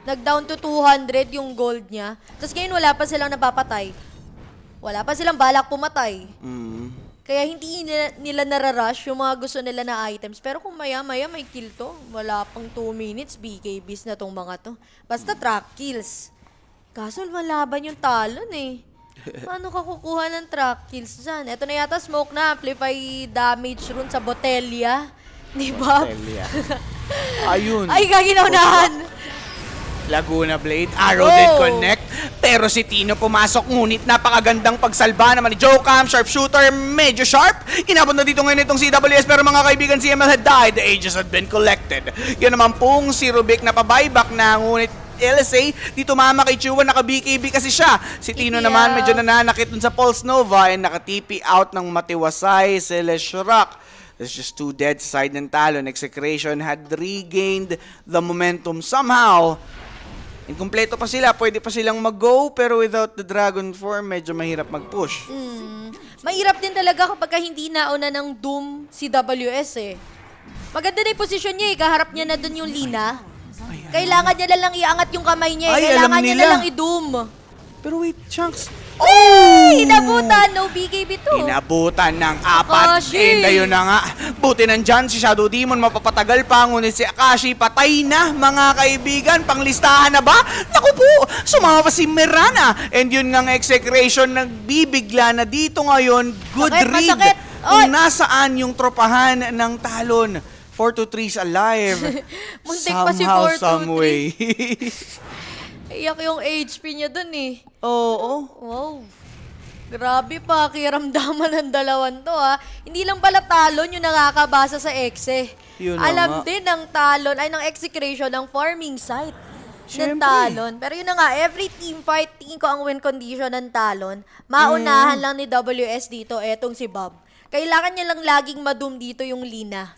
Nag-down to 200 yung gold niya. Tapos ngayon wala pa silang napapatay. Wala pa silang balak pumatay. Mm. Kaya hindi nila, nila nararush yung mga gusto nila na items. Pero kung maya-maya may kill to, wala pang 2 minutes, BKBs na tong mga to. Basta track kills. Kaso malaban yung talon eh. Paano ka kukuha ng track kills dyan? Ito na yata smoke na amplify damage run sa Botelia. Di ba? Botelia. Ayun. Ay, kaginaunahan. Laguna Blade, arrow oh. did connect. Pero si Tino pumasok, ngunit napakagandang pagsalba naman ni Joe Cam, sharpshooter, medyo sharp. Inabot na dito ngayon itong CWS, pero mga kaibigan, CML had died, the ages had been collected. Yun naman pong si Rubik na pabuyback na, ngunit LSA. Dito mama kay Chua, naka-BKB kasi siya. Si Tino yeah. naman medyo nananakit dun sa Pulse Nova and nakatipi out ng matiwasay si Leshrak. There's just two dead side ng talon. And Execration had regained the momentum somehow. Inkompleto pa sila, pwede pa silang mag-go, pero without the Dragon Form, medyo mahirap mag-push. Mm. Mahirap din talaga kapag hindi nauna ng Doom si WS eh. Maganda na yung position niya eh, kaharap niya na doon yung Lina. Kailangan niya na lang iangat yung kamay niya. Eh. Ay, Kailangan niya na lang i-doom. Pero wait, Chunks. Oh! Ay, inabutan! No BKB to. Inabutan ng apat. Akashi! Inda yun na nga. Buti nandyan si Shadow Demon mapapatagal pa. Ngunit si Akashi patay na mga kaibigan. Panglistahan na ba? Naku po! Sumama pa si Mirana. And yun nga ng execration nagbibigla na dito ngayon. Good sakit, read. Masakit. Kung nasaan yung tropahan ng talon 423 is alive. Muntik pa si 423. some Iyak yung HP niya dun eh. Oo. Oh, oh. Wow. Grabe pa, kiramdaman ng dalawan to ha. Ah. Hindi lang pala talon yung nakakabasa sa exe. Eh. Yun Alam nga. din ng talon, ay ng execration, ng farming site. Siyempre. ng talon. Pero yun na nga, every team fight, tingin ko ang win condition ng talon, maunahan mm. lang ni WS dito, etong si Bob. Kailangan niya lang laging madum dito yung Lina.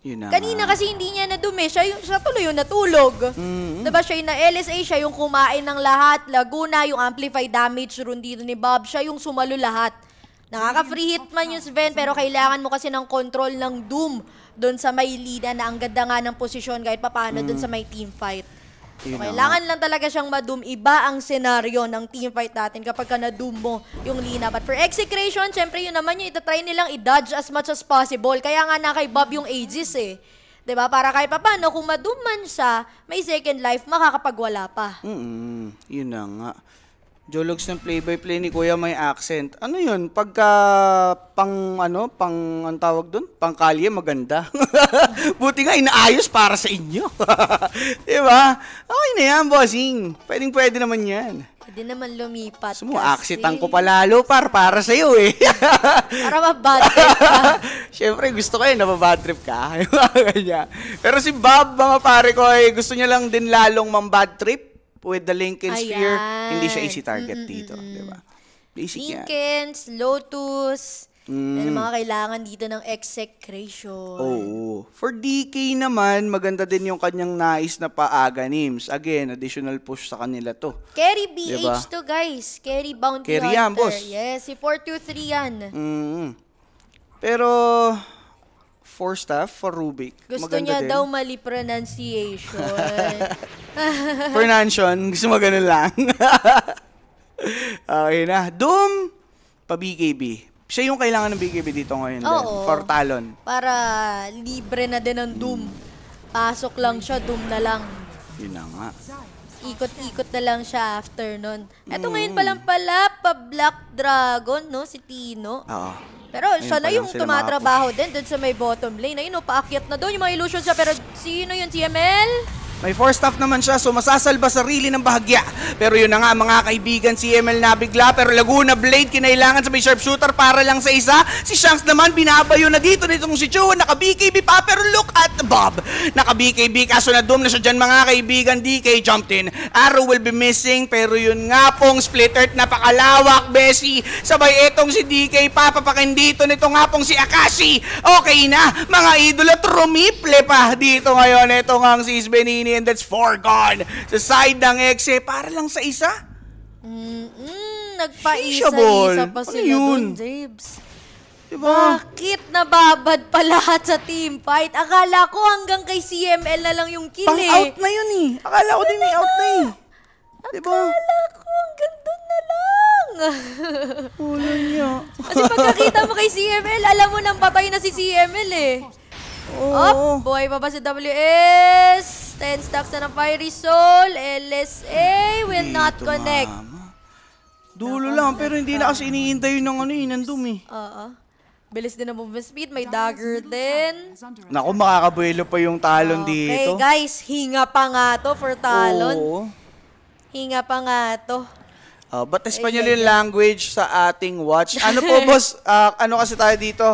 Yun na Kanina kasi hindi niya nadumi. Siya, yung, sa tuloy yung natulog. Mm-hmm. Diba siya yung na LSA, siya yung kumain ng lahat. Laguna, yung amplify damage room dito ni Bob. Siya yung sumalo lahat. Nakaka-free hit man yung Sven, pero kailangan mo kasi ng control ng Doom doon sa may Lina na ang ganda nga ng posisyon kahit papano mm. doon sa may team fight. So, kailangan lang talaga siyang madum. Iba ang senaryo ng teamfight natin kapag ka na-doom mo yung Lina. But for execution, syempre yun naman yung itatry nilang i-dodge as much as possible. Kaya nga na kay Bob yung Aegis eh. 'di ba? Para kahit papaano kung man siya, may second life makakapagwala pa. Mm, -mm. 'yun na nga. Jologs ng play-by-play ni Kuya may accent. Ano yun? Pagka pang ano, pang ang tawag doon? Pang kalye, maganda. Buti nga inaayos para sa inyo. di ba? Okay na yan, bossing. Pwedeng pwede naman yan. Pwede naman lumipat Sumo, kasi. Sumo, ko pa lalo par para sa'yo eh. para mabad trip ka. Siyempre, gusto ko yun, nababad trip ka. Pero si Bob, mga pare ko, eh, gusto niya lang din lalong mambad trip with the Lincoln sphere, hindi siya easy target mm-mm, dito, 'di ba? Basic Lincolns, yan. Lotus, Mm. Yan mga kailangan dito ng execration. Oo. For DK naman, maganda din yung kanyang nais na paaga names. Again, additional push sa kanila to. Carry BH diba? to guys. Carry Bounty Carry Hunter. Yan, boss. Yes, si 423 yan. Mm. Pero, for staff, for Rubik. Gusto maganda niya din. daw mali pronunciation. Pronunciation, gusto mo ganun lang. okay na. Doom, pa BKB. Siya yung kailangan ng BKB dito ngayon Oo, din, for Talon. Para libre na din ng Doom. Pasok lang siya, Doom na lang. Yun na nga ikot-ikot na lang siya after nun. Ito mm. ngayon palang pala, pa-Black Dragon, no? Si Tino. Oo. Pero Ayun siya na yung tumatrabaho din dun sa may bottom lane. Ayun, no, paakyat na doon yung mga illusions siya. Pero sino yun, TML? May four staff naman siya, so masasalba sarili ng bahagya. Pero yun na nga mga kaibigan, si ML nabigla, pero Laguna Blade kinailangan sa may sharpshooter para lang sa isa. Si Shanks naman binabayo na dito nitong si Chua, naka-BKB pa, pero look at Bob. Naka-BKB, kaso na doom na siya dyan mga kaibigan, DK jumped in. Arrow will be missing, pero yun nga pong split earth, napakalawak, Bessie. Sabay etong si DK, papapakin dito nito nga pong si Akashi. Okay na, mga idol at trumiple pa dito ngayon. Ito nga ang si Isbenini and that's gone. sa side ng exe eh, para lang sa isa. Mm-mm, nagpaisa-isa pa ano sila ano yun? doon, James. Diba? Bakit nababad pa lahat sa team fight? Akala ko hanggang kay CML na lang yung kill eh. out na yun eh. Akala ko ano din out na eh. Diba? Akala ko hanggang doon na lang. Ulo niya. Kasi pagkakita mo kay CML, alam mo nang patay na si CML eh. Oh. Up, boy baba si WS? 10 stacks na ng Fiery Soul. LSA will Dito, not connect. Mama. Dulo lang, pero hindi na kasi iniintay yun ng ano yun, ng dumi. Oo. Uh -uh. Bilis din na movement speed, may dagger din. Naku, makakabuelo pa yung talon okay, dito. Okay, guys, hinga pa nga to for talon. Oo. Hinga pa nga to. Uh, but Espanyol yung language sa ating watch. Ano po, boss? Uh, ano kasi tayo dito?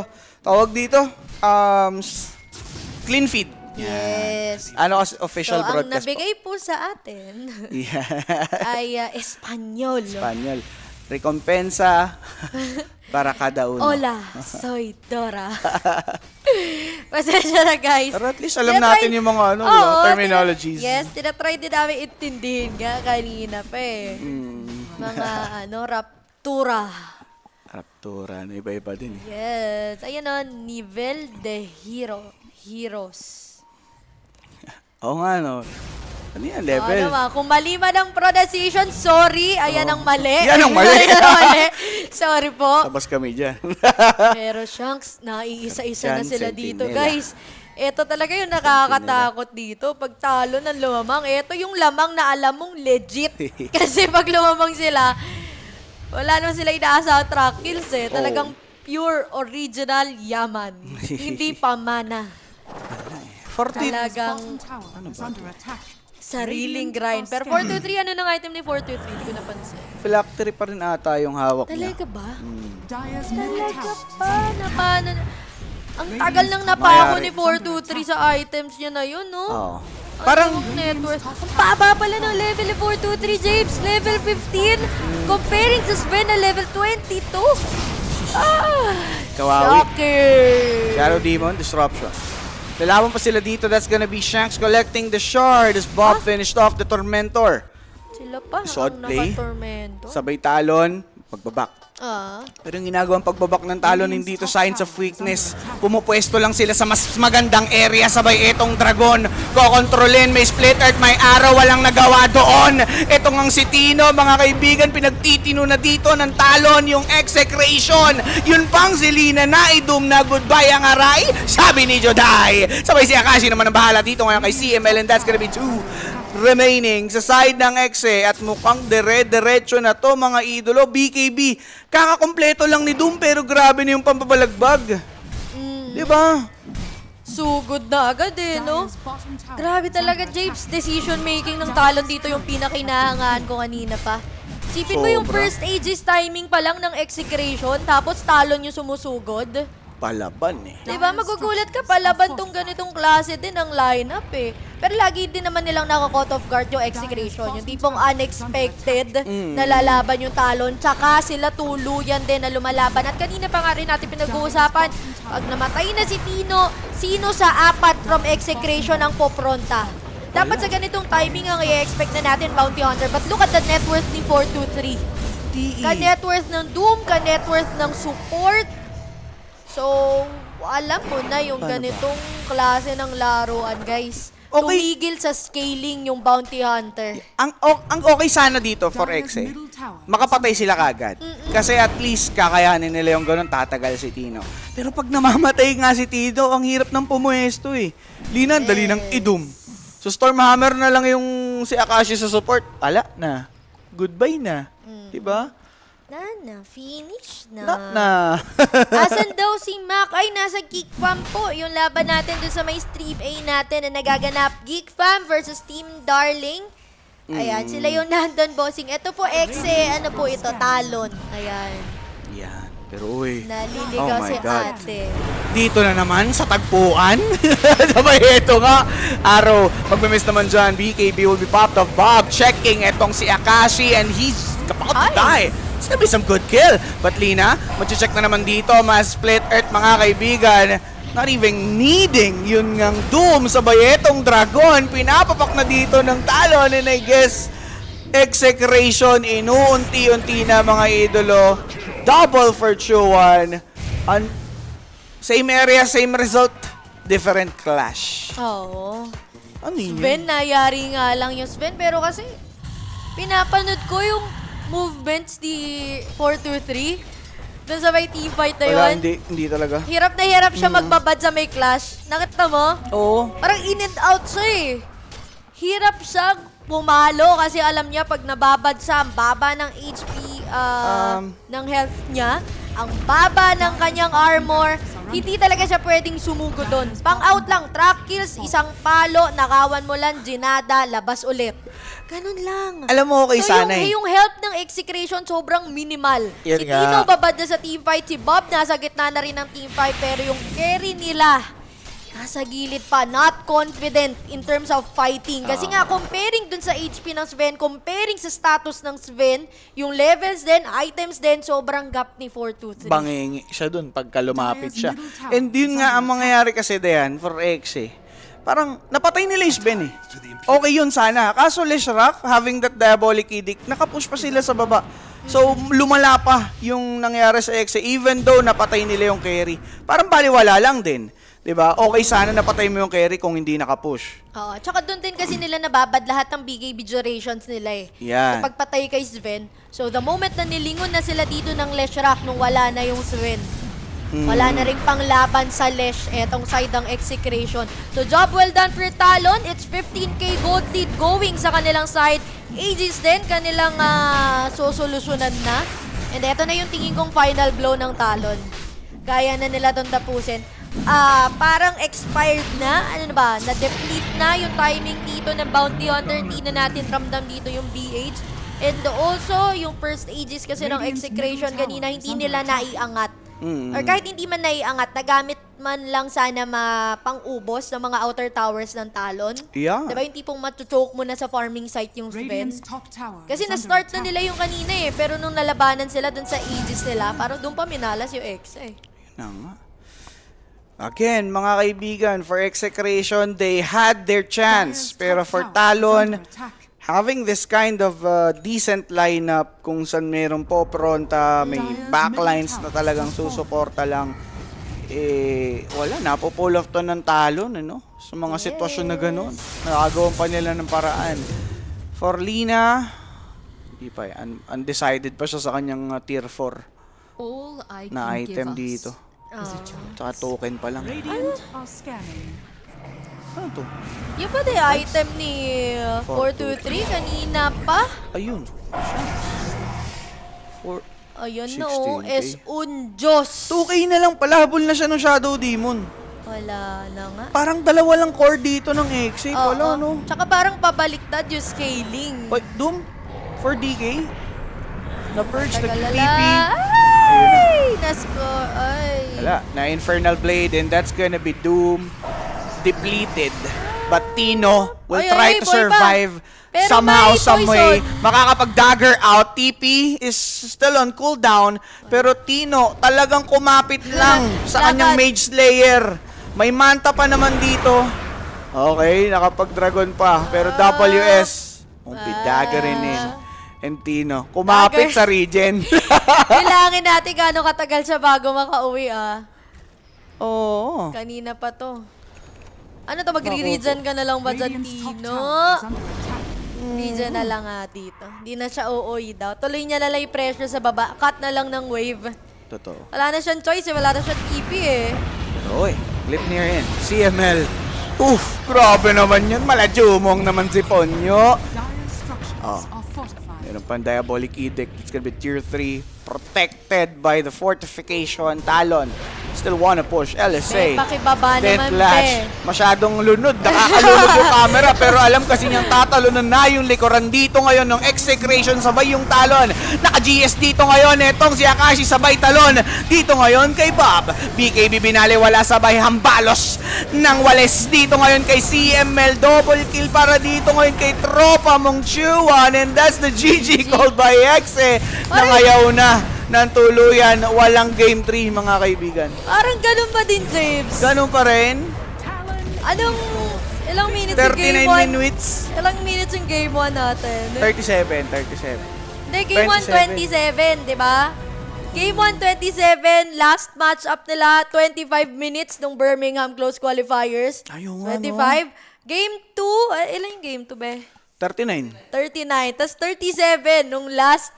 Tawag dito? Um, Clean feed. Yes. Ano as official so, broadcast ang nabigay po, sa atin ay uh, Espanyol. Espanyol. Recompensa para kada uno. Hola, soy Dora. Pasensya na guys. Pero at least alam natin yung mga ano, oh, yung terminologies. Yes, tinatry din namin intindihin nga kanina pa eh. Mm. Mga ano, raptura. Raptura, ano iba-iba din eh. Yes, ayun o, nivel de hero heroes. Oo nga, no. Ano yan, level? Ano ba? Kung mali man ang pronunciation, sorry. Ayan oh. ang mali. Yan ang mali. Ayan ang mali. sorry po. Tapos kami dyan. Pero Shanks, naiisa-isa na sila dito, guys. Ito talaga yung nakakatakot dito. Pag talo ng lumamang, ito yung lamang na alam mong legit. Kasi pag lumamang sila, wala naman sila inaasa track kills eh. Talagang oh. pure, original yaman. Hindi pamana. 14. Talagang ano ba? sariling grind. Pero 423, ano ng item ni 423? Hindi ko napansin. Flak 3 pa rin ata yung hawak niya. Talaga ba? Hmm. Talaga ba? Napano? Ang tagal nang napako ni 423 sa items niya na yun, no? Oo. Oh. Parang network. Ang baba pala ng level 423 James, level 15 comparing to Sven na level 22. Ah! Kawawi. Shocking. Shadow Demon disruption. Lalaban pa sila dito. That's gonna be Shanks collecting the shard as Bob ah? finished off the Tormentor. Sila pa Sword ang play. Sabay talon, pagbabak. Uh. Pero yung ginagawang pagbabak ng talon hindi to signs of weakness. Pumupwesto lang sila sa mas magandang area sabay itong dragon. Kokontrolin, may split earth, may arrow, walang nagawa doon. Ito ngang si Tino, mga kaibigan, pinagtitino na dito ng talon yung execration. Yun pang si Lina na idum na goodbye ang aray, sabi ni Joday. Sabay si Akashi naman ang bahala dito ngayon kay CML and that's gonna be 2 remaining sa side ng XE at mukhang dere-derecho na to mga idolo. BKB, kakakompleto lang ni Doom pero grabe na yung pampabalagbag. Mm. ba? Diba? Sugod so na agad eh, no? Grabe talaga, Japes. Decision making ng talon dito yung pinakinahangaan ko kanina pa. Sipin mo yung first ages timing pa lang ng execration, tapos talon yung sumusugod palaban eh. Di ba magugulat ka palaban tong ganitong klase din ang lineup eh. Pero lagi din naman nilang nakakot off guard yung execration. Yung tipong unexpected mm. na lalaban yung talon. Tsaka sila tuluyan din na lumalaban. At kanina pa nga rin natin pinag-uusapan, pag namatay na si Tino, sino sa apat from execration ang popronta? Dapat sa ganitong timing ang i-expect na natin Bounty Hunter. But look at the net worth ni 423. E. Ka-net worth ng Doom, ka-net worth ng support, So, alam mo na yung Paano ganitong ba? klase ng laruan, guys. Okay. Tumigil sa scaling yung bounty hunter. Ang o, ang okay sana dito for X eh. Makapatay sila kagad. Mm-mm. Kasi at least kakayanin nila yung ganun, tatagal si Tino. Pero pag namamatay nga si Tino, ang hirap ng pumuesto eh. Linan, yes. dali ng idum. So Stormhammer na lang yung si Akashi sa support. Ala na. Goodbye na. Mm. 'Di ba? Na na, finish na. Na na. Asan daw si Mac? Ay, nasa Geek Fam po. Yung laban natin dun sa may stream A natin na nagaganap. Geek Fam versus Team Darling. Ayan, mm. sila yung nandun, bossing. Ito po, Exe. Eh. Ano po ito? Talon. Ayan. Yan. Pero uy. Naliligaw oh si God. ate. Dito na naman sa tagpuan. Sabay ito nga. Arrow. Pagmimiss naman dyan, BKB will be popped off. Bob checking itong si Akashi and he's about to die. It's gonna be some good kill. But Lina, mag-check na naman dito. Mas split earth mga kaibigan. Not even needing yun ngang Doom sa bayetong dragon. Pinapapak na dito ng talon and I guess execration inuunti-unti na mga idolo. Double for Chuan. Un same area, same result. Different clash. Oo. Ano yun? Sven, nayari nga lang yung Sven. Pero kasi, pinapanood ko yung movements ni 423 2 3 sa may team fight na yun. Wala, hindi, hindi talaga. Hirap na hirap siya mm. magbabad sa may clash. Nakita mo? Oo. Parang in and out siya eh. Hirap siya pumalo kasi alam niya pag nababad siya, ang baba ng HP, uh, ah, um, ng health niya, ang baba ng kanyang armor, hindi talaga siya pwedeng sumugo doon. Pang-out lang, track kills, isang palo, nakawan mo lang, ginada, labas ulit. Ganun lang. Alam mo, okay so, sana yung, eh. yung help ng execration sobrang minimal. Yan si nga. Tino babad na sa team fight. Si Bob nasa gitna na rin ng team fight. Pero yung carry nila, nasa gilid pa, not confident in terms of fighting. Kasi ah. nga, comparing dun sa HP ng Sven, comparing sa status ng Sven, yung levels din, items din, sobrang gap ni 423. Bangingi siya dun pagka lumapit siya. And yun nga ang mangyayari kasi, Dayan, for X eh Parang napatay nila Ishben eh. Okay yun sana. Kaso Leshrac, having that diabolic edict, nakapush pa sila sa baba. So, lumala pa yung nangyari sa Exe even though napatay nila yung carry. Parang baliwala lang din. 'di ba? Okay sana napatay mo yung carry kung hindi nakapush. Oo, tsaka doon din kasi nila nababad lahat ng BKB durations nila eh. Yan. Kapag patay kay Sven, so the moment na nilingon na sila dito ng Leshrac nung wala na yung Sven, Mm. Wala na rin panglaban sa Lesh etong side ng execration. So job well done for Talon. It's 15k gold lead going sa kanilang side. Aegis din kanilang uh, sosolusyonan na. And eto na yung tingin kong final blow ng Talon. Kaya na nila itong tapusin. Uh, parang expired na, ano ba, na-deplete na yung timing dito ng Bounty Hunter. Hindi na natin ramdam dito yung BH. And also, yung first ages kasi ng execration kanina, hindi nila naiangat Mm. Or kahit hindi man naiangat, nagamit man lang sana mapang-ubos ng mga outer towers ng talon. Yeah. Diba yung tipong matuchoke mo na sa farming site yung Sven? Kasi na-start na nila yung kanina eh, pero nung nalabanan sila dun sa Aegis nila, parang dun pa minalas yung X eh. Yun na nga. Again, mga kaibigan, for execration, they had their chance. Pero for Talon, having this kind of uh, decent lineup kung saan meron po pronta, may backlines na talagang susuporta lang, eh, wala, napopull off to ng talon, ano? Sa mga sitwasyon na gano'n. Nakagawan pa nila ng paraan. For Lina, hindi pa, un undecided pa siya sa kanyang uh, tier 4 na item dito. Tsaka token pa lang. Eh. Radiant are scanning. Ano to? Yung ba the item ni 423 uh, kanina pa? Ayun. Four, Ayun na no, es un dios. 2K na lang pala. Habol na siya ng Shadow Demon. Wala na nga. Parang dalawa lang core dito ng X. Eh. Wala, oh. no? Tsaka parang pabaliktad yung scaling. Wait, Doom? 4DK? Na-purge, nag-TP. Ay! Na-score. Ay! Wala, na-Infernal Blade and that's gonna be Doom depleted. But Tino will oy, try oy, to survive Pero somehow, someway. Makakapag-dagger out. TP is still on cooldown. Pero Tino talagang kumapit lang sa kanyang Mage Slayer. May manta pa naman dito. Okay, nakapag-dragon pa. Pero ah. WS, umpidagger ah. rin in. Eh. And Tino, kumapit Dagger. sa regen. Bilangin natin gano'ng katagal siya bago makauwi ah. Oo. Kanina pa to. Ano to, mag-re-regen ka na lang ba dyan, Tino? Regen na lang nga dito. Hindi na siya OOE daw. Tuloy niya na lang yung pressure sa baba. Cut na lang ng wave. Totoo. Wala na siyang choice eh. Wala na siyang TP e eh. Totoo eh. Clip near in. CML. Oof! Grabe naman yun. Malajumong naman si Ponyo. Oh. Meron pang Diabolic Edict. It's gonna be tier 3 protected by the fortification. Talon still wanna push. LSA. Be, pakibaba naman, Latch. Eh. Masyadong lunod. Nakakalunod yung camera pero alam kasi niyang tatalunan na yung likuran dito ngayon ng execration sabay yung talon. Naka-GS dito ngayon. Etong si Akashi sabay talon. Dito ngayon kay Bob. BKB Binali wala sabay hambalos ng wales dito ngayon kay CML. Double kill para dito ngayon kay Tropa Mong Chuan and that's the GG called by Exe. Eh. Nangayaw na ng tuluyan. Walang game 3, mga kaibigan. Parang ganun pa din, James. Ganun pa rin. Anong ilang minutes yung game 1? 39 minutes. Ilang minutes yung game 1 natin? 37, 37. The game 1, 27, 27 di ba? Game 127, last match up nila, 25 minutes nung Birmingham Close Qualifiers. Ayun 25. Ano? Game 2, uh, eh, ilan yung game 2 be? 39. 39. Tapos 37 nung last